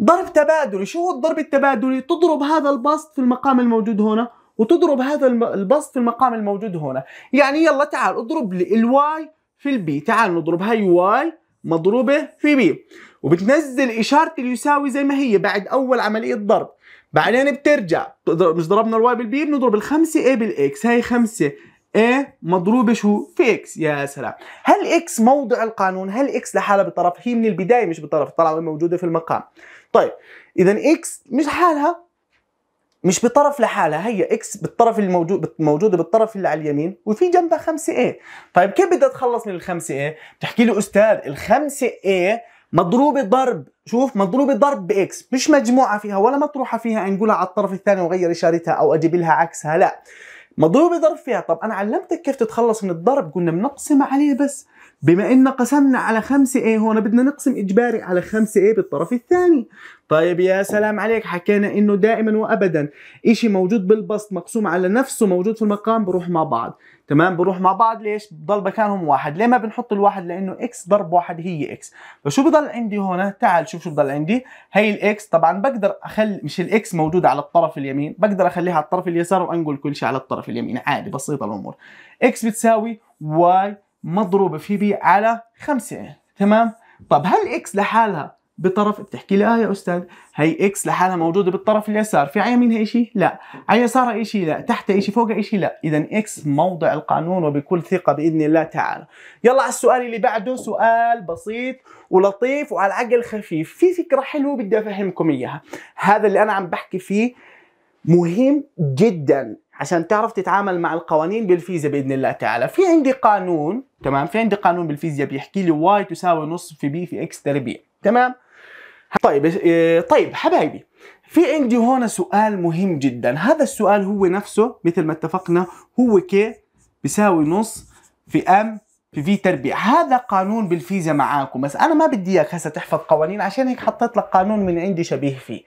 ضرب تبادلي شو هو الضرب التبادلي تضرب هذا البسط في المقام الموجود هنا وتضرب هذا البسط في المقام الموجود هنا يعني يلا تعال اضرب لي الواي في البي تعال نضرب هاي واي مضروبة في بي وبتنزل إشارة اليساوي زي ما هي بعد أول عملية ضرب بعدين بترجع مش ضربنا الواي بالبي بنضرب الخمسة A بالاكس هاي خمسة A مضروبة شو في اكس يا سلام هل اكس موضع القانون هل اكس لحالها بطرف هي من البداية مش بطرف طلعوا موجودة في المقام طيب اذا اكس مش حالها مش بطرف لحالها هي اكس بالطرف الموجود موجوده بالطرف اللي على اليمين وفي جنبها 5 اي طيب كيف بدي اتخلص من ال 5 اي بتحكي لي استاذ ال 5 اي مضروبة ضرب شوف مضروبة ضرب بإكس مش مجموعة فيها ولا مطروحة فيها أنقلها على الطرف الثاني واغير إشارتها أو أجيب لها عكسها لا مضروبة ضرب فيها طب أنا علمتك كيف تتخلص من الضرب قلنا بنقسم عليه بس بما ان قسمنا على 5 ايه هون بدنا نقسم اجباري على 5 ايه بالطرف الثاني طيب يا سلام عليك حكينا انه دائما وابدا اشي موجود بالبسط مقسوم على نفسه موجود في المقام بروح مع بعض تمام بروح مع بعض ليش بضل مكانهم واحد ليه ما بنحط الواحد لانه اكس ضرب واحد هي اكس فشو بضل عندي هنا تعال شوف شو بضل عندي هي الاكس طبعا بقدر اخلي مش الاكس موجوده على الطرف اليمين بقدر اخليها على الطرف اليسار وانقل كل شيء على الطرف اليمين عادي بسيطه الامور اكس بتساوي واي مضروبه في بي على 5 تمام طب هل اكس لحالها بطرف بتحكي لي اه يا استاذ هي اكس لحالها موجوده بالطرف اليسار في على يمينها شيء لا على يسارها شيء لا تحتها شيء فوقها شيء لا اذا اكس موضع القانون وبكل ثقه باذن الله تعالى يلا على السؤال اللي بعده سؤال بسيط ولطيف وعلى العقل خفيف في فكره حلوه بدي افهمكم اياها هذا اللي انا عم بحكي فيه مهم جدا عشان تعرف تتعامل مع القوانين بالفيزياء باذن الله تعالى في عندي قانون تمام في عندي قانون بالفيزياء بيحكي لي واي تساوي نص في بي في اكس تربيع تمام طيب إيه، طيب حبايبي في عندي هون سؤال مهم جدا هذا السؤال هو نفسه مثل ما اتفقنا هو كي بيساوي نص في ام في في تربيع هذا قانون بالفيزياء معاكم بس انا ما بدي اياك هسه تحفظ قوانين عشان هيك حطيت لك قانون من عندي شبيه فيه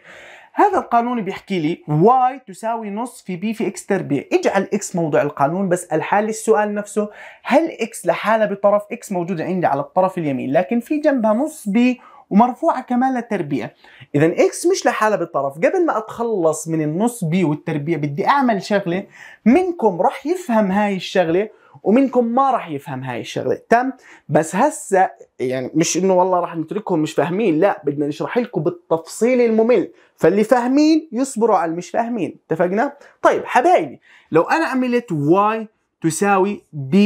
هذا القانون بيحكي لي واي تساوي نص في بي في اكس تربيع اجعل اكس موضع القانون بس الحال السؤال نفسه هل اكس لحالها بطرف اكس موجودة عندي على الطرف اليمين لكن في جنبها نص بي ومرفوعة كمان للتربيع إذا إكس مش لحالها بالطرف قبل ما أتخلص من النص بي والتربيع بدي أعمل شغلة منكم راح يفهم هاي الشغلة ومنكم ما راح يفهم هاي الشغله تم بس هسه يعني مش انه والله راح نتركهم مش فاهمين لا بدنا نشرح لكم بالتفصيل الممل فاللي فاهمين يصبروا على المش فاهمين اتفقنا طيب حبايبي لو انا عملت y تساوي b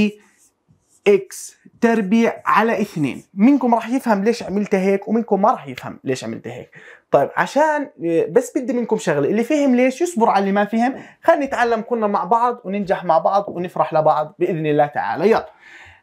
اكس تربيع على اثنين منكم راح يفهم ليش عملتها هيك ومنكم ما راح يفهم ليش عملتها هيك طيب عشان آه، بس بدي منكم شغله اللي فهم ليش يصبر على اللي ما فهم خلينا نتعلم كلنا مع بعض وننجح مع بعض ونفرح لبعض باذن الله تعالى يلا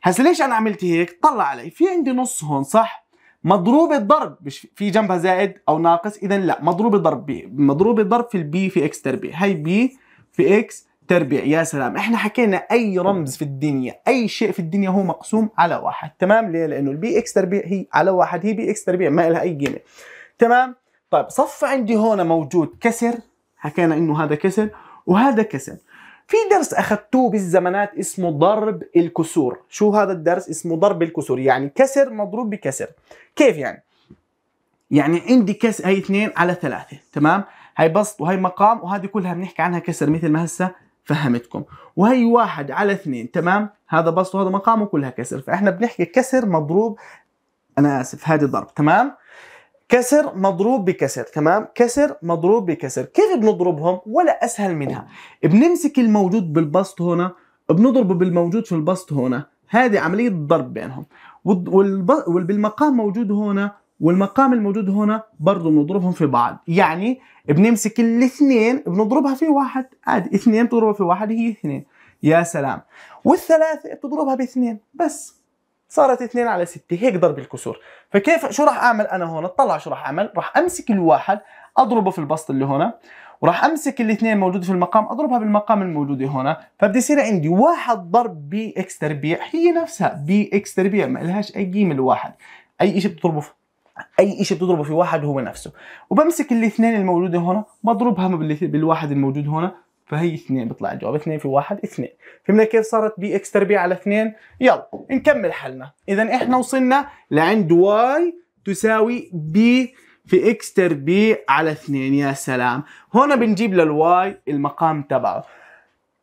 هسه ليش انا عملت هيك طلع علي في عندي نص هون صح مضروبة ضرب مش في جنبها زائد او ناقص اذا لا مضروبة ضرب بي مضروبة ضرب في البي في اكس تربيع هي بي في اكس تربيع يا سلام احنا حكينا اي رمز في الدنيا اي شيء في الدنيا هو مقسوم على واحد تمام ليه لانه البي اكس تربيع هي على واحد هي بي اكس تربيع ما لها اي قيمه تمام طيب صف عندي هون موجود كسر حكينا انه هذا كسر وهذا كسر في درس اخذتوه بالزمانات اسمه ضرب الكسور شو هذا الدرس اسمه ضرب الكسور يعني كسر مضروب بكسر كيف يعني يعني عندي كسر هي اثنين على ثلاثة تمام هي بسط وهي مقام وهذه كلها بنحكي عنها كسر مثل ما هسه فهمتكم وهي واحد على اثنين تمام هذا بسط وهذا مقام وكلها كسر فاحنا بنحكي كسر مضروب انا اسف هذه ضرب تمام كسر مضروب بكسر تمام كسر مضروب بكسر كيف بنضربهم ولا اسهل منها بنمسك الموجود بالبسط هنا بنضربه بالموجود في البسط هنا هذه عمليه ضرب بينهم والمقام موجود هنا والمقام الموجود هنا برضه بنضربهم في بعض يعني بنمسك الاثنين بنضربها في واحد عادي اثنين بتضربها في واحد هي اثنين يا سلام والثلاثة بتضربها باثنين بس صارت 2 على 6 هيك ضرب الكسور فكيف شو راح اعمل انا هون اطلع شو راح اعمل راح امسك الواحد اضربه في البسط اللي هنا وراح امسك الاثنين موجود في المقام اضربها بالمقام الموجود هنا فبدي يصير عندي واحد ضرب بي اكس تربيع هي نفسها بي اكس تربيع ما لهاش اي قيمه الواحد اي شيء بتضربه في اي شيء بتضربه في واحد هو نفسه وبمسك الاثنين الموجوده هنا بضربها بالواحد الموجود هنا فهي اثنين بيطلع الجواب اثنين في واحد اثنين فهمنا كيف صارت بي اكس تربيع على اثنين يلا نكمل حلنا اذا احنا وصلنا لعند واي تساوي بي في اكس تربيع على اثنين يا سلام هنا بنجيب للواي المقام تبعه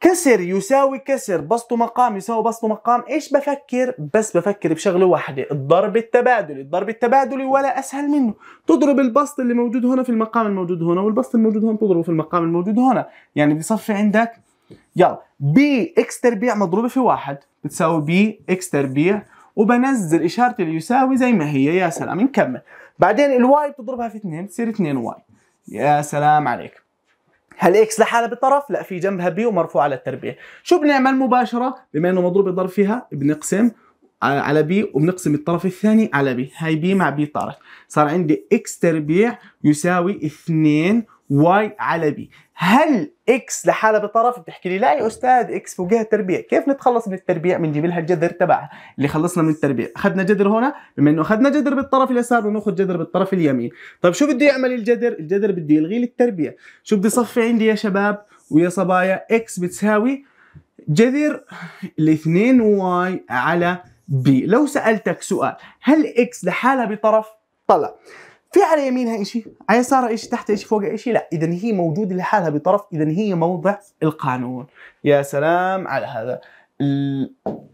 كسر يساوي كسر بسط مقام يساوي بسط مقام ايش بفكر بس بفكر بشغله واحده الضرب التبادلي الضرب التبادلي ولا اسهل منه تضرب البسط اللي موجود هنا في المقام الموجود هنا والبسط الموجود هون تضربه في المقام الموجود هنا يعني بصفي عندك يلا بي اكس تربيع مضروبه في واحد بتساوي بي اكس تربيع وبنزل اشاره اليساوي زي ما هي يا سلام نكمل بعدين الواي بتضربها في اثنين بتصير اثنين واي يا سلام عليك هل اكس لحالها بالطرف؟ لا في جنبها بي ومرفوعه على التربيع. شو بنعمل مباشره؟ بما انه مضروب الضرب فيها بنقسم على بي وبنقسم الطرف الثاني على بي، هاي بي مع بي طارت. صار عندي اكس تربيع يساوي 2 واي على بي هل اكس لحالها بطرف بتحكي لي لا يا استاذ اكس فوقها التربيع كيف نتخلص من التربيع بنجيب لها الجذر تبعها اللي خلصنا من التربيع اخذنا جذر هنا بما انه اخذنا جذر بالطرف اليسار بناخذ جذر بالطرف اليمين طيب شو بده يعمل الجذر الجذر بده يلغي لي التربيع شو بدي صفي عندي يا شباب ويا صبايا اكس بتساوي جذر الاثنين واي على بي لو سالتك سؤال هل اكس لحالها بطرف طلع في على يمينها شيء على يسارها شيء تحت شيء فوق شيء لا اذا هي موجوده لحالها بطرف اذا هي موضع القانون يا سلام على هذا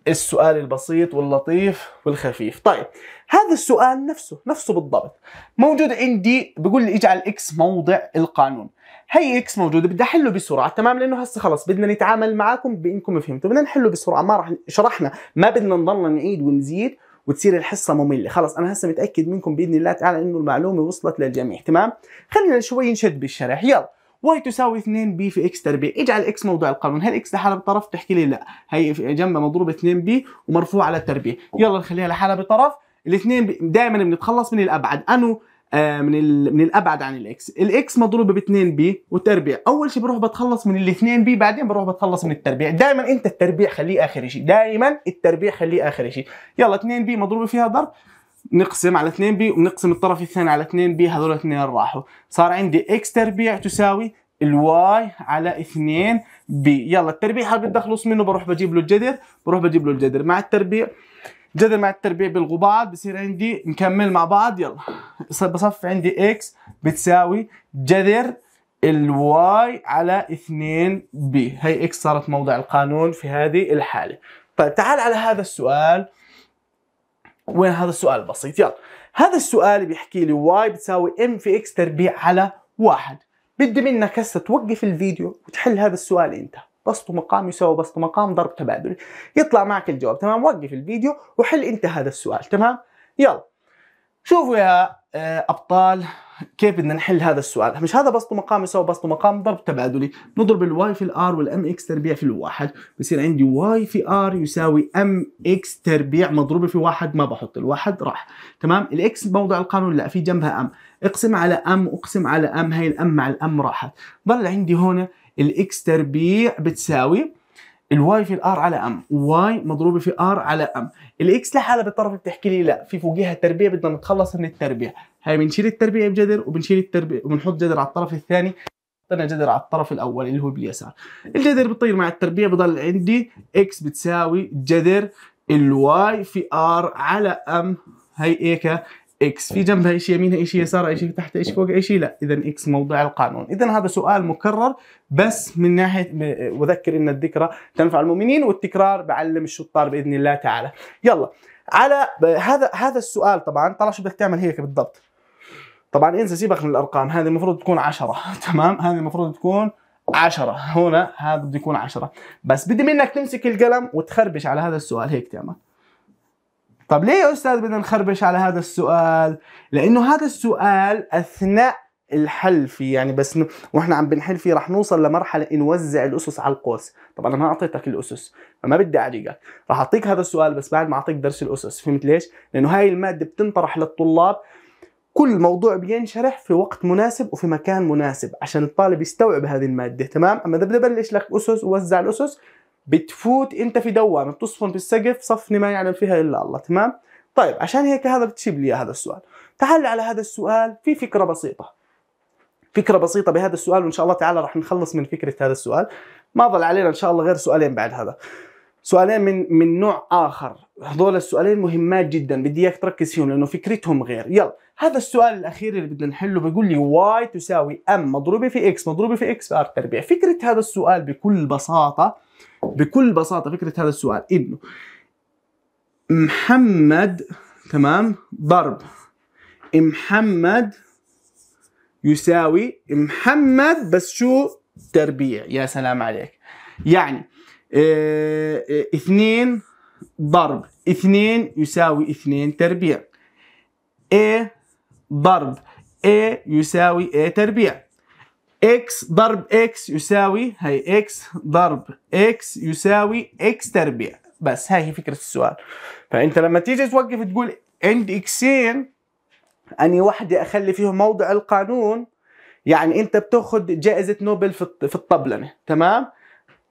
السؤال البسيط واللطيف والخفيف طيب هذا السؤال نفسه نفسه بالضبط موجود عندي بقول لي اجعل اكس موضع القانون هي اكس موجوده بدي احله بسرعه تمام لانه هسه خلص بدنا نتعامل معاكم بانكم فهمتوا بدنا نحله بسرعه ما راح شرحنا ما بدنا نضلنا نعيد ونزيد وتصير الحصه ممله خلص انا هسه متاكد منكم باذن الله تعالى انه المعلومه وصلت للجميع تمام خلينا شوي نشد بالشرح يلا واي تساوي 2 بي في اكس تربيع اجعل اكس موضوع القانون هل اكس لحالها بطرف تحكي لي لا هي جنبها مضروبه 2 بي ومرفوعه على التربيع يلا نخليها لحالها بطرف الاثنين دائما بنتخلص من الابعد انو آه، من من الابعد عن الاكس الاكس مضروبه ب 2 بي وتربيع اول شيء بروح بتخلص من ال 2 بي بعدين بروح بتخلص من التربيع دائما انت التربيع خليه اخر شيء دائما التربيع خليه اخر شيء يلا 2 بي مضروبه فيها ضرب نقسم على 2 بي وبنقسم الطرف الثاني على 2 بي هذول الاثنين راحوا صار عندي اكس تربيع تساوي الواي على 2 بي يلا التربيع هذا بدي اخلص منه بروح بجيب له الجذر بروح بجيب له الجذر مع التربيع جذر مع التربيع بالغبار بصير عندي نكمل مع بعض يلا بصفي عندي اكس بتساوي جذر الواي على 2 بي هي اكس صارت موضع القانون في هذه الحالة طيب تعال على هذا السؤال وين هذا السؤال بسيط يلا هذا السؤال بيحكي لي واي بتساوي ام في اكس تربيع على واحد بدي منك هسه توقف الفيديو وتحل هذا السؤال انت بسط مقام يساوي بسط مقام ضرب تبادل يطلع معك الجواب تمام وقف الفيديو وحل انت هذا السؤال تمام يلا شوفوا يا آه، ابطال كيف بدنا نحل هذا السؤال مش هذا بسط مقام يساوي بسط مقام ضرب تبادلي نضرب الواي في الار والام اكس تربيع في الواحد بصير عندي واي في ار يساوي ام اكس تربيع مضروبه في واحد ما بحط الواحد راح تمام الاكس بوضع القانون لا في جنبها ام اقسم على ام اقسم على ام هي الام مع الام راحت ضل عندي هون الاكس تربيع بتساوي الواي في الار على ام واي مضروبه في ار على ام الاكس لحالها بالطرف بتحكي لي لا في فوقيها تربيع بدنا نتخلص من التربيع هاي بنشيل التربيع بجذر وبنشيل التربيع وبنحط جذر على الطرف الثاني حطينا جذر على الطرف الاول اللي هو باليسار الجذر بيطير مع التربيع بضل عندي اكس بتساوي جذر الواي في ار على ام هي هيك اكس في جنبها شيء يمينها شيء يسارها شيء تحت شيء فوق شيء لا اذا اكس موضع القانون اذا هذا سؤال مكرر بس من ناحيه وذكر ان الذكرى تنفع المؤمنين والتكرار بعلم الشطار باذن الله تعالى يلا على هذا هذا السؤال طبعا طلع شو بدك تعمل هيك بالضبط طبعا انسى سيبك من الارقام هذه المفروض تكون 10 تمام هذه المفروض تكون 10 هنا هذا بده يكون 10 بس بدي منك تمسك القلم وتخربش على هذا السؤال هيك تمام طب ليه يا استاذ بدنا نخربش على هذا السؤال لانه هذا السؤال اثناء الحل فيه يعني بس ن... واحنا عم بنحل فيه رح نوصل لمرحله نوزع الاسس على القوس طبعا انا ما اعطيتك الاسس فما بدي اعرقك رح اعطيك هذا السؤال بس بعد ما اعطيك درس الاسس فهمت ليش لانه هاي الماده بتنطرح للطلاب كل موضوع بينشرح في وقت مناسب وفي مكان مناسب عشان الطالب يستوعب هذه الماده تمام اما اذا بدي ابلش لك اسس ووزع الاسس بتفوت انت في دوامه بتصفن بالسقف صفني ما يعلم فيها الا الله تمام طيب عشان هيك هذا بتجيب لي هذا السؤال تعال على هذا السؤال في فكره بسيطه فكره بسيطه بهذا السؤال وان شاء الله تعالى راح نخلص من فكره هذا السؤال ما ضل علينا ان شاء الله غير سؤالين بعد هذا سؤالين من من نوع اخر هذول السؤالين مهمات جدا بدي اياك تركز فيهم لانه فكرتهم غير يلا هذا السؤال الاخير اللي بدنا نحله بيقول لي واي تساوي ام مضروبه في اكس مضروبه في اكس ار تربيع فكره هذا السؤال بكل بساطه بكل بساطه فكره هذا السؤال انه محمد تمام ضرب محمد يساوي محمد بس شو تربيع يا سلام عليك يعني اه, آه، اثنين ضرب اثنين يساوي اثنين تربيع ايه ضرب ايه يساوي ايه تربيع اكس ضرب اكس يساوي هي اكس ضرب اكس يساوي اكس تربيع بس هاي هي فكرة السؤال فانت لما تيجي توقف تقول عند اكسين اني وحدة اخلي فيهم موضع القانون يعني انت بتاخذ جائزة نوبل في الطبلنه تمام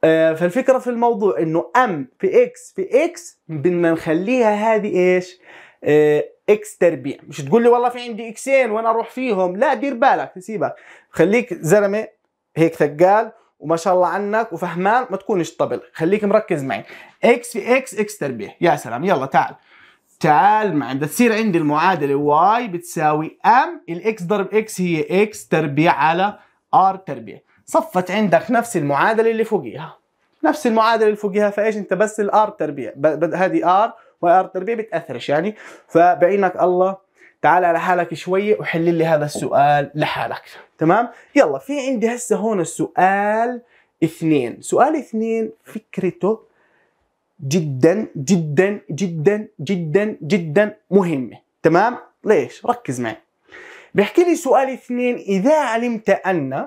آه، فالفكرة في الموضوع انه ام في اكس في اكس بدنا نخليها هذه ايش آه، اكس تربيع مش تقول لي والله في عندي اكسين وانا اروح فيهم لا دير بالك سيبك خليك زلمه هيك ثقال وما شاء الله عنك وفهمان ما تكونش طبل خليك مركز معي اكس في اكس اكس تربيع يا سلام يلا تعال تعال معي بدها تصير عندي المعادله واي بتساوي ام الاكس ضرب اكس هي اكس تربيع على ار تربيع صفت عندك نفس المعادله اللي فوقيها نفس المعادله اللي فوقيها فايش انت بس الار تربيع هذه ار وإعادة التربية بتأثرش يعني فبعينك الله تعال على حالك شوية وحل لي هذا السؤال لحالك تمام يلا في عندي هسه هون السؤال اثنين سؤال اثنين فكرته جدا جدا جدا جدا جدا مهمة تمام ليش ركز معي بيحكي لي سؤال اثنين إذا علمت أن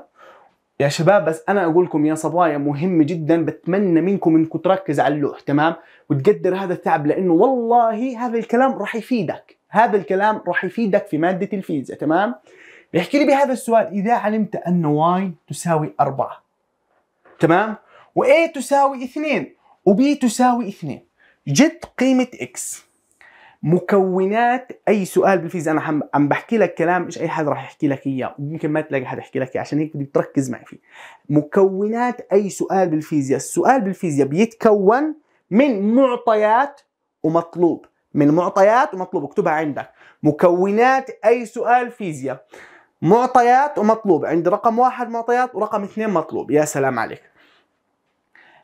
يا شباب بس انا اقول لكم يا صبايا مهم جدا بتمنى منكم انكم تركز على اللوح تمام وتقدر هذا التعب لانه والله هذا الكلام راح يفيدك هذا الكلام راح يفيدك في ماده الفيزياء تمام بيحكي لي بهذا السؤال اذا علمت ان واي تساوي أربعة تمام وايه تساوي اثنين وبي تساوي اثنين جد قيمه اكس مكونات اي سؤال بالفيزياء انا عم بحكي لك كلام مش اي حد راح يحكي لك اياه ويمكن ما تلاقي حد يحكي لك اياه عشان هيك بدي تركز معي فيه مكونات اي سؤال بالفيزياء السؤال بالفيزياء بيتكون من معطيات ومطلوب من معطيات ومطلوب اكتبها عندك مكونات اي سؤال فيزياء معطيات ومطلوب عند رقم واحد معطيات ورقم اثنين مطلوب يا سلام عليك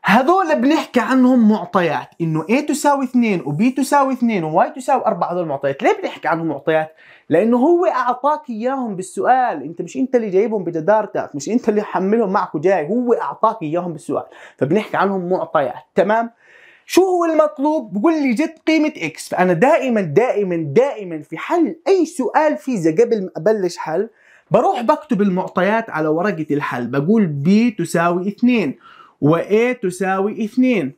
هذول بنحكي عنهم معطيات انه A تساوي 2 وB تساوي 2 Y تساوي 4 هذول معطيات ليه بنحكي عنهم معطيات لانه هو اعطاك اياهم بالسؤال انت مش انت اللي جايبهم بجدارتك مش انت اللي حملهم معك وجاي هو اعطاك اياهم بالسؤال فبنحكي عنهم معطيات تمام شو هو المطلوب؟ بقول لي جد قيمة X فأنا دائما دائما دائما في حل أي سؤال فيزا قبل ما أبلش حل بروح بكتب المعطيات على ورقة الحل، بقول B تساوي 2 و A تساوي 2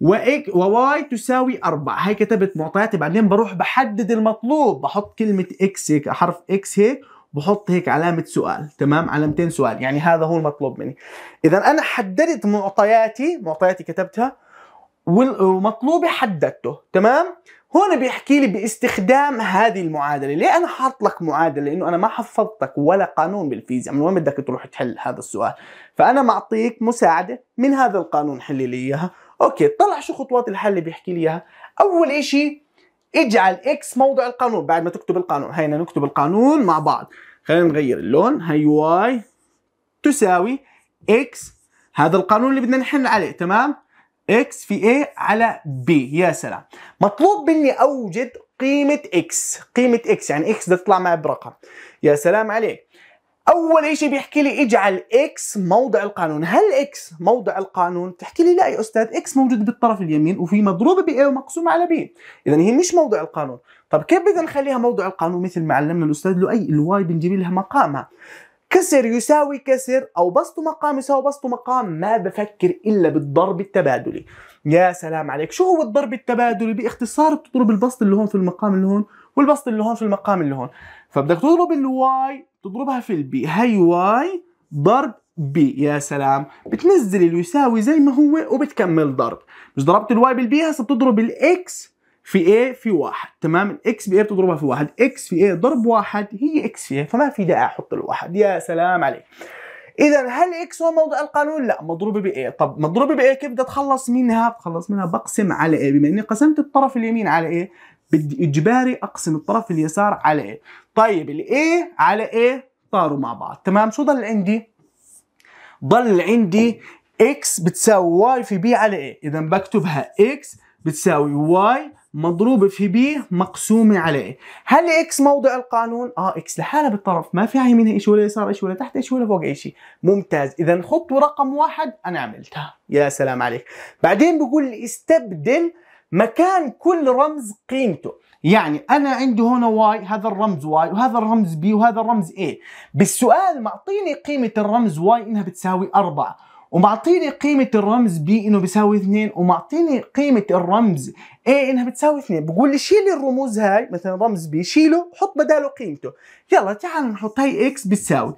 و وواي تساوي 4 هي كتبت معطياتي بعدين بروح بحدد المطلوب بحط كلمة X هيك حرف X هيك بحط هيك علامة سؤال تمام علامتين سؤال يعني هذا هو المطلوب مني إذا أنا حددت معطياتي معطياتي كتبتها ومطلوبي حددته تمام هون بيحكي لي باستخدام هذه المعادله ليه انا حاط لك معادله لانه انا ما حفظتك ولا قانون بالفيزياء من وين بدك تروح تحل هذا السؤال فانا معطيك مساعده من هذا القانون حل لي اياها اوكي طلع شو خطوات الحل اللي بيحكي لي اياها اول إشي اجعل اكس موضع القانون بعد ما تكتب القانون هينا نكتب القانون مع بعض خلينا نغير اللون هي واي تساوي اكس هذا القانون اللي بدنا نحل عليه تمام اكس في ايه على بي يا سلام مطلوب مني اوجد قيمة اكس قيمة اكس يعني اكس بدها تطلع معي برقم يا سلام عليك اول اشي بيحكي لي اجعل اكس موضع القانون هل اكس موضع القانون تحكي لي لا يا استاذ اكس موجود بالطرف اليمين وفي مضروبه ب A ومقسومه على B اذا هي مش موضع القانون طب كيف بدنا نخليها موضع القانون مثل ما علمنا الاستاذ لؤي الواي بنجيب لها مقامها كسر يساوي كسر أو بسط مقام يساوي بسط مقام ما بفكر إلا بالضرب التبادلي يا سلام عليك شو هو الضرب التبادلي باختصار بتضرب البسط اللي هون في المقام اللي هون والبسط اللي هون في المقام اللي هون فبدك تضرب الواي تضربها في البي هي واي ضرب بي يا سلام بتنزل اللي يساوي زي ما هو وبتكمل ضرب مش ضربت الواي بالبي هسه بتضرب الاكس في A في واحد تمام الاكس في A بتضربها في واحد اكس في A ضرب واحد هي اكس في A فما في داعي احط الواحد يا سلام عليك اذا هل اكس هو موضع القانون؟ لا مضروبه ب A طب مضروبه ب A كيف بدي اتخلص منها؟ بتخلص منها بقسم على A بما اني قسمت الطرف اليمين على A بدي اجباري اقسم الطرف اليسار على A طيب A على A طاروا مع بعض تمام شو ضل عندي؟ ضل عندي اكس بتساوي واي في بي على A اذا بكتبها اكس بتساوي واي مضروبة في بي مقسومة عليه هل اكس موضع القانون؟ اه اكس لحالها بالطرف ما في يمينها شيء ولا يسار شيء ولا تحت شيء ولا فوق اي شيء ممتاز اذا خطوة رقم واحد انا عملتها يا سلام عليك بعدين بقول استبدل مكان كل رمز قيمته يعني انا عندي هنا واي هذا الرمز واي وهذا الرمز بي وهذا الرمز اي بالسؤال معطيني قيمة الرمز واي انها بتساوي أربعة ومعطيني قيمه الرمز بي انه بيساوي 2 ومعطيني قيمه الرمز اي انها بتساوي 2 بقول لي شيل الرموز هاي مثلا رمز بي شيله حط بداله قيمته يلا تعال نحط هي اكس بتساوي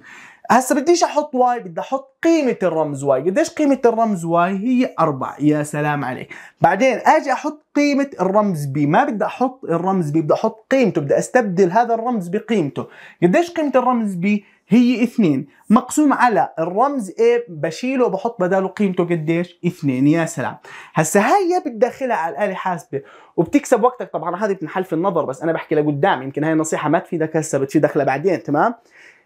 هسا بديش احط واي بدي احط قيمة الرمز واي قديش قيمة الرمز واي هي 4 يا سلام عليك بعدين اجي احط قيمة الرمز بي ما بدي احط الرمز بي بدي احط قيمته بدي استبدل هذا الرمز بقيمته قديش قيمة الرمز بي هي اثنين مقسوم على الرمز A بشيله وبحط بداله قيمته قديش؟ اثنين يا سلام هسا هي بتدخلها على الآلة حاسبة وبتكسب وقتك طبعا هذه بتنحل في النظر بس أنا بحكي لقدام يمكن هاي النصيحة ما تفيدك هسا بتفيدك لبعدين تمام؟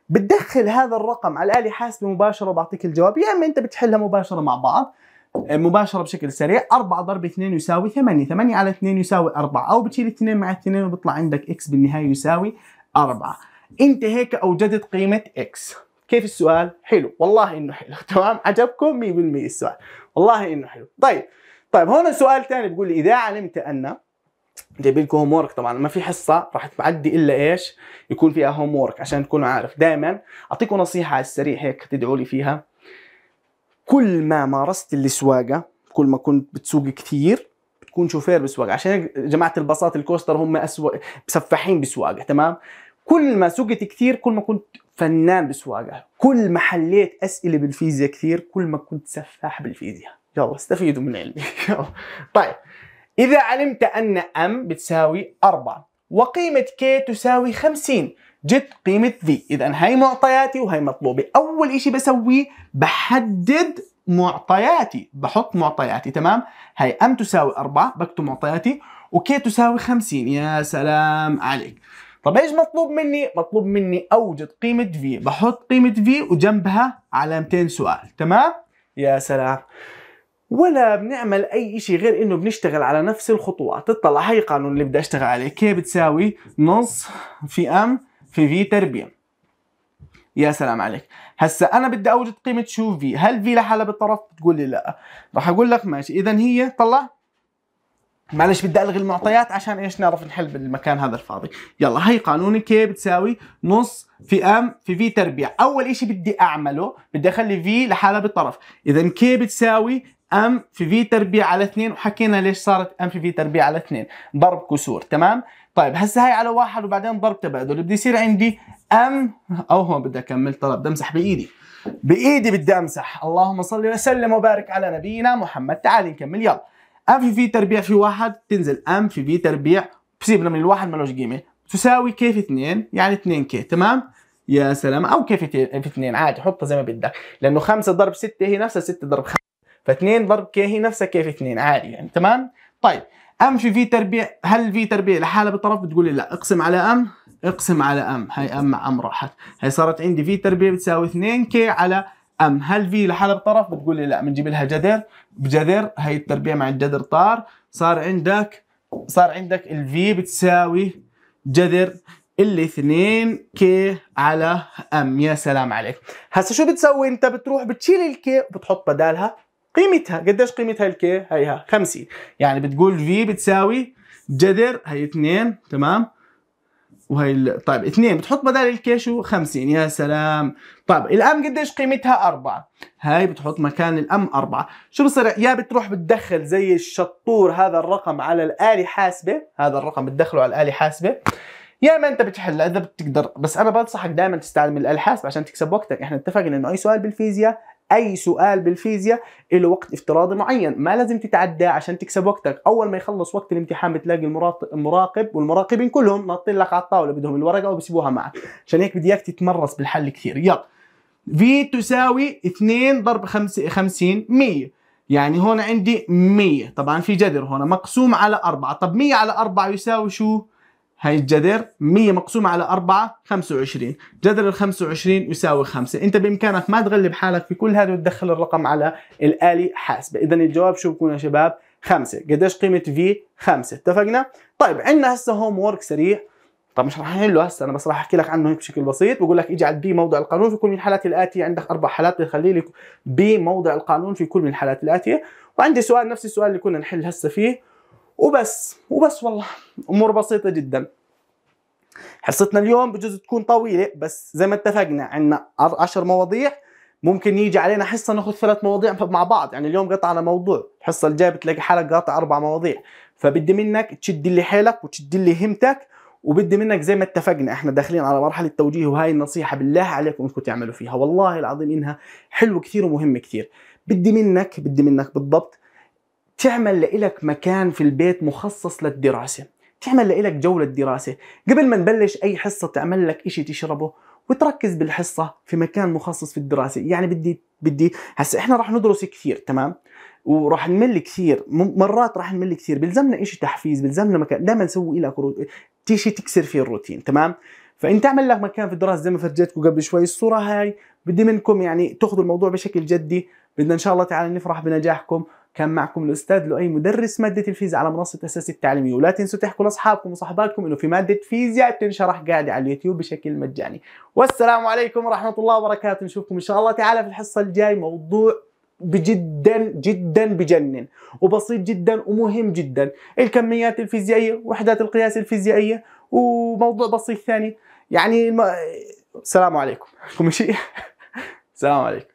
بتدخل هذا الرقم على الآلة حاسبة مباشرة وبعطيك الجواب يا إما أنت بتحلها مباشرة مع بعض مباشرة بشكل سريع 4 ضرب 2 يساوي 8 8 على 2 يساوي 4 أو بتشيل 2 مع 2 وبيطلع عندك x بالنهاية يساوي 4 انت هيك اوجدت قيمه اكس كيف السؤال حلو والله انه حلو تمام عجبكم 100% السؤال والله انه حلو طيب طيب هنا سؤال ثاني بيقول لي اذا علمت ان جايب لكم هوم ورك طبعا ما في حصه راح تعدي الا ايش يكون فيها هوم ورك عشان تكونوا عارف دائما اعطيكم نصيحه على السريع هيك تدعوا لي فيها كل ما مارست السواقه كل ما كنت بتسوق كثير بتكون شوفير بسواقه عشان جماعه الباصات الكوستر هم اسوء مسفحين بسواقه تمام كل ما سجت كثير كل ما كنت فنان بسواقه كل ما حليت اسئله بالفيزياء كثير كل ما كنت سفاح بالفيزياء يلا استفيدوا من علمي طيب اذا علمت ان ام بتساوي 4 وقيمه كي تساوي 50 جت قيمه ذي اذا هاي معطياتي وهي مطلوبه اول شيء بسويه بحدد معطياتي بحط معطياتي تمام هاي ام تساوي 4 بكتب معطياتي وكي تساوي 50 يا سلام عليك طب ايش مطلوب مني؟ مطلوب مني اوجد قيمة في بحط قيمة في وجنبها علامتين سؤال تمام؟ يا سلام ولا بنعمل اي شيء غير انه بنشتغل على نفس الخطوات اطلع هي القانون اللي بدي اشتغل عليه كي بتساوي نص في ام في في تربيع يا سلام عليك هسا انا بدي اوجد قيمه شو في هل في لحالها بالطرف بتقول لي لا راح اقول لك ماشي اذا هي طلع معلش بدي الغي المعطيات عشان ايش نعرف نحل بالمكان هذا الفاضي يلا هي قانون كي بتساوي نص في ام في في تربيع اول اشي بدي اعمله بدي اخلي في لحالها بالطرف اذا كي بتساوي ام في في تربيع على 2 وحكينا ليش صارت ام في في تربيع على 2 ضرب كسور تمام طيب هسه هاي على واحد وبعدين ضرب تبادل بدي يصير عندي ام او هون بدي اكمل طلب بدي امسح بايدي بايدي بدي امسح اللهم صل وسلم وبارك على نبينا محمد تعال نكمل يلا ام في في تربيع في واحد تنزل ام في في تربيع بسيبنا من الواحد ملوش قيمه تساوي كيف اثنين يعني 2 كي تمام يا سلام او كيف في اثنين عادي حطها زي ما بدك لانه 5 ضرب 6 هي نفسها 6 ضرب 5 ف2 ضرب كي هي نفسها كيف اثنين عادي يعني تمام طيب ام في في تربيع هل في تربيع لحالها بطرف بتقول لي لا اقسم على ام اقسم على ام هي ام مع ام راحت هي صارت عندي في تربيع بتساوي 2 كي على ام هل في لحالها بطرف بتقول لي لا بنجيب لها جذر بجذر هي التربيع مع الجذر طار صار عندك صار عندك الفي بتساوي جذر الاثنين كي على ام يا سلام عليك هسا شو بتسوي انت بتروح بتشيل الكي وبتحط بدالها قيمتها قديش قيمتها الكي هيها 50 يعني بتقول في بتساوي جذر هي 2 تمام وهي ال... طيب اثنين بتحط بدل الكيشو 50 يعني يا سلام طيب الام قديش قيمتها أربعة هاي بتحط مكان الام أربعة شو بصير يا بتروح بتدخل زي الشطور هذا الرقم على الآلة حاسبة هذا الرقم بتدخله على الآلة حاسبة يا ما انت بتحل اذا بتقدر بس انا بنصحك دائما تستعلم حاسبة عشان تكسب وقتك احنا اتفقنا انه اي سؤال بالفيزياء اي سؤال بالفيزياء له وقت افتراضي معين ما لازم تتعداه عشان تكسب وقتك اول ما يخلص وقت الامتحان بتلاقي المراقب والمراقبين كلهم ناطين لك على الطاوله بدهم الورقه وبسيبوها معك عشان هيك بدي اياك تتمرس بالحل كثير يلا في تساوي 2 ضرب 50 100 يعني هون عندي 100 طبعا في جذر هون مقسوم على 4 طب 100 على 4 يساوي شو هاي الجذر 100 مقسومة على 4 25 جذر ال 25 يساوي 5 انت بامكانك ما تغلب حالك في كل هذا وتدخل الرقم على الآلي حاسبة اذا الجواب شو بكون يا شباب 5 قديش قيمة V 5 اتفقنا طيب عندنا هسه هوم وورك سريع طب مش راح نحله هسه انا بس راح احكي لك عنه هيك بشكل بسيط بقول لك اجعل بي موضع القانون في كل من الحالات الاتيه عندك اربع حالات بخلي لك بي موضع القانون في كل من الحالات الاتيه وعندي سؤال نفس السؤال اللي كنا نحل هسه فيه وبس وبس والله امور بسيطه جدا حصتنا اليوم بجوز تكون طويله بس زي ما اتفقنا عندنا 10 مواضيع ممكن يجي علينا حصه ناخذ ثلاث مواضيع مع بعض يعني اليوم قطعنا موضوع الحصه الجايه بتلاقي حالك قاطع اربع مواضيع فبدي منك تشد اللي حيلك وتشد اللي همتك وبدي منك زي ما اتفقنا احنا داخلين على مرحله التوجيه وهاي النصيحه بالله عليكم انكم تعملوا فيها والله العظيم انها حلوه كثير ومهمه كثير بدي منك بدي منك بالضبط تعمل لإلك مكان في البيت مخصص للدراسة تعمل لإلك جو للدراسة قبل ما نبلش أي حصة تعمل لك إشي تشربه وتركز بالحصة في مكان مخصص في الدراسة يعني بدي بدي هسا احنا راح ندرس كثير تمام وراح نمل كثير مرات راح نمل كثير بلزمنا شيء تحفيز بلزمنا مكان دائما نسوي لك رو... تيشي تكسر فيه الروتين تمام فانت اعمل لك مكان في الدراسه زي ما فرجيتكم قبل شوي الصوره هاي بدي منكم يعني تاخذوا الموضوع بشكل جدي بدنا ان شاء الله تعالى نفرح بنجاحكم كان معكم الاستاذ لؤي مدرس ماده الفيزياء على منصه اساس التعليميه ولا تنسوا تحكوا لاصحابكم وصحباتكم انه في ماده فيزياء بتنشرح قاعده على اليوتيوب بشكل مجاني والسلام عليكم ورحمه الله وبركاته نشوفكم ان شاء الله تعالى في الحصه الجاي موضوع بجدا جدا بجنن وبسيط جدا ومهم جدا الكميات الفيزيائيه وحدات القياس الفيزيائيه وموضوع بسيط ثاني يعني الم... السلام عليكم السلام عليكم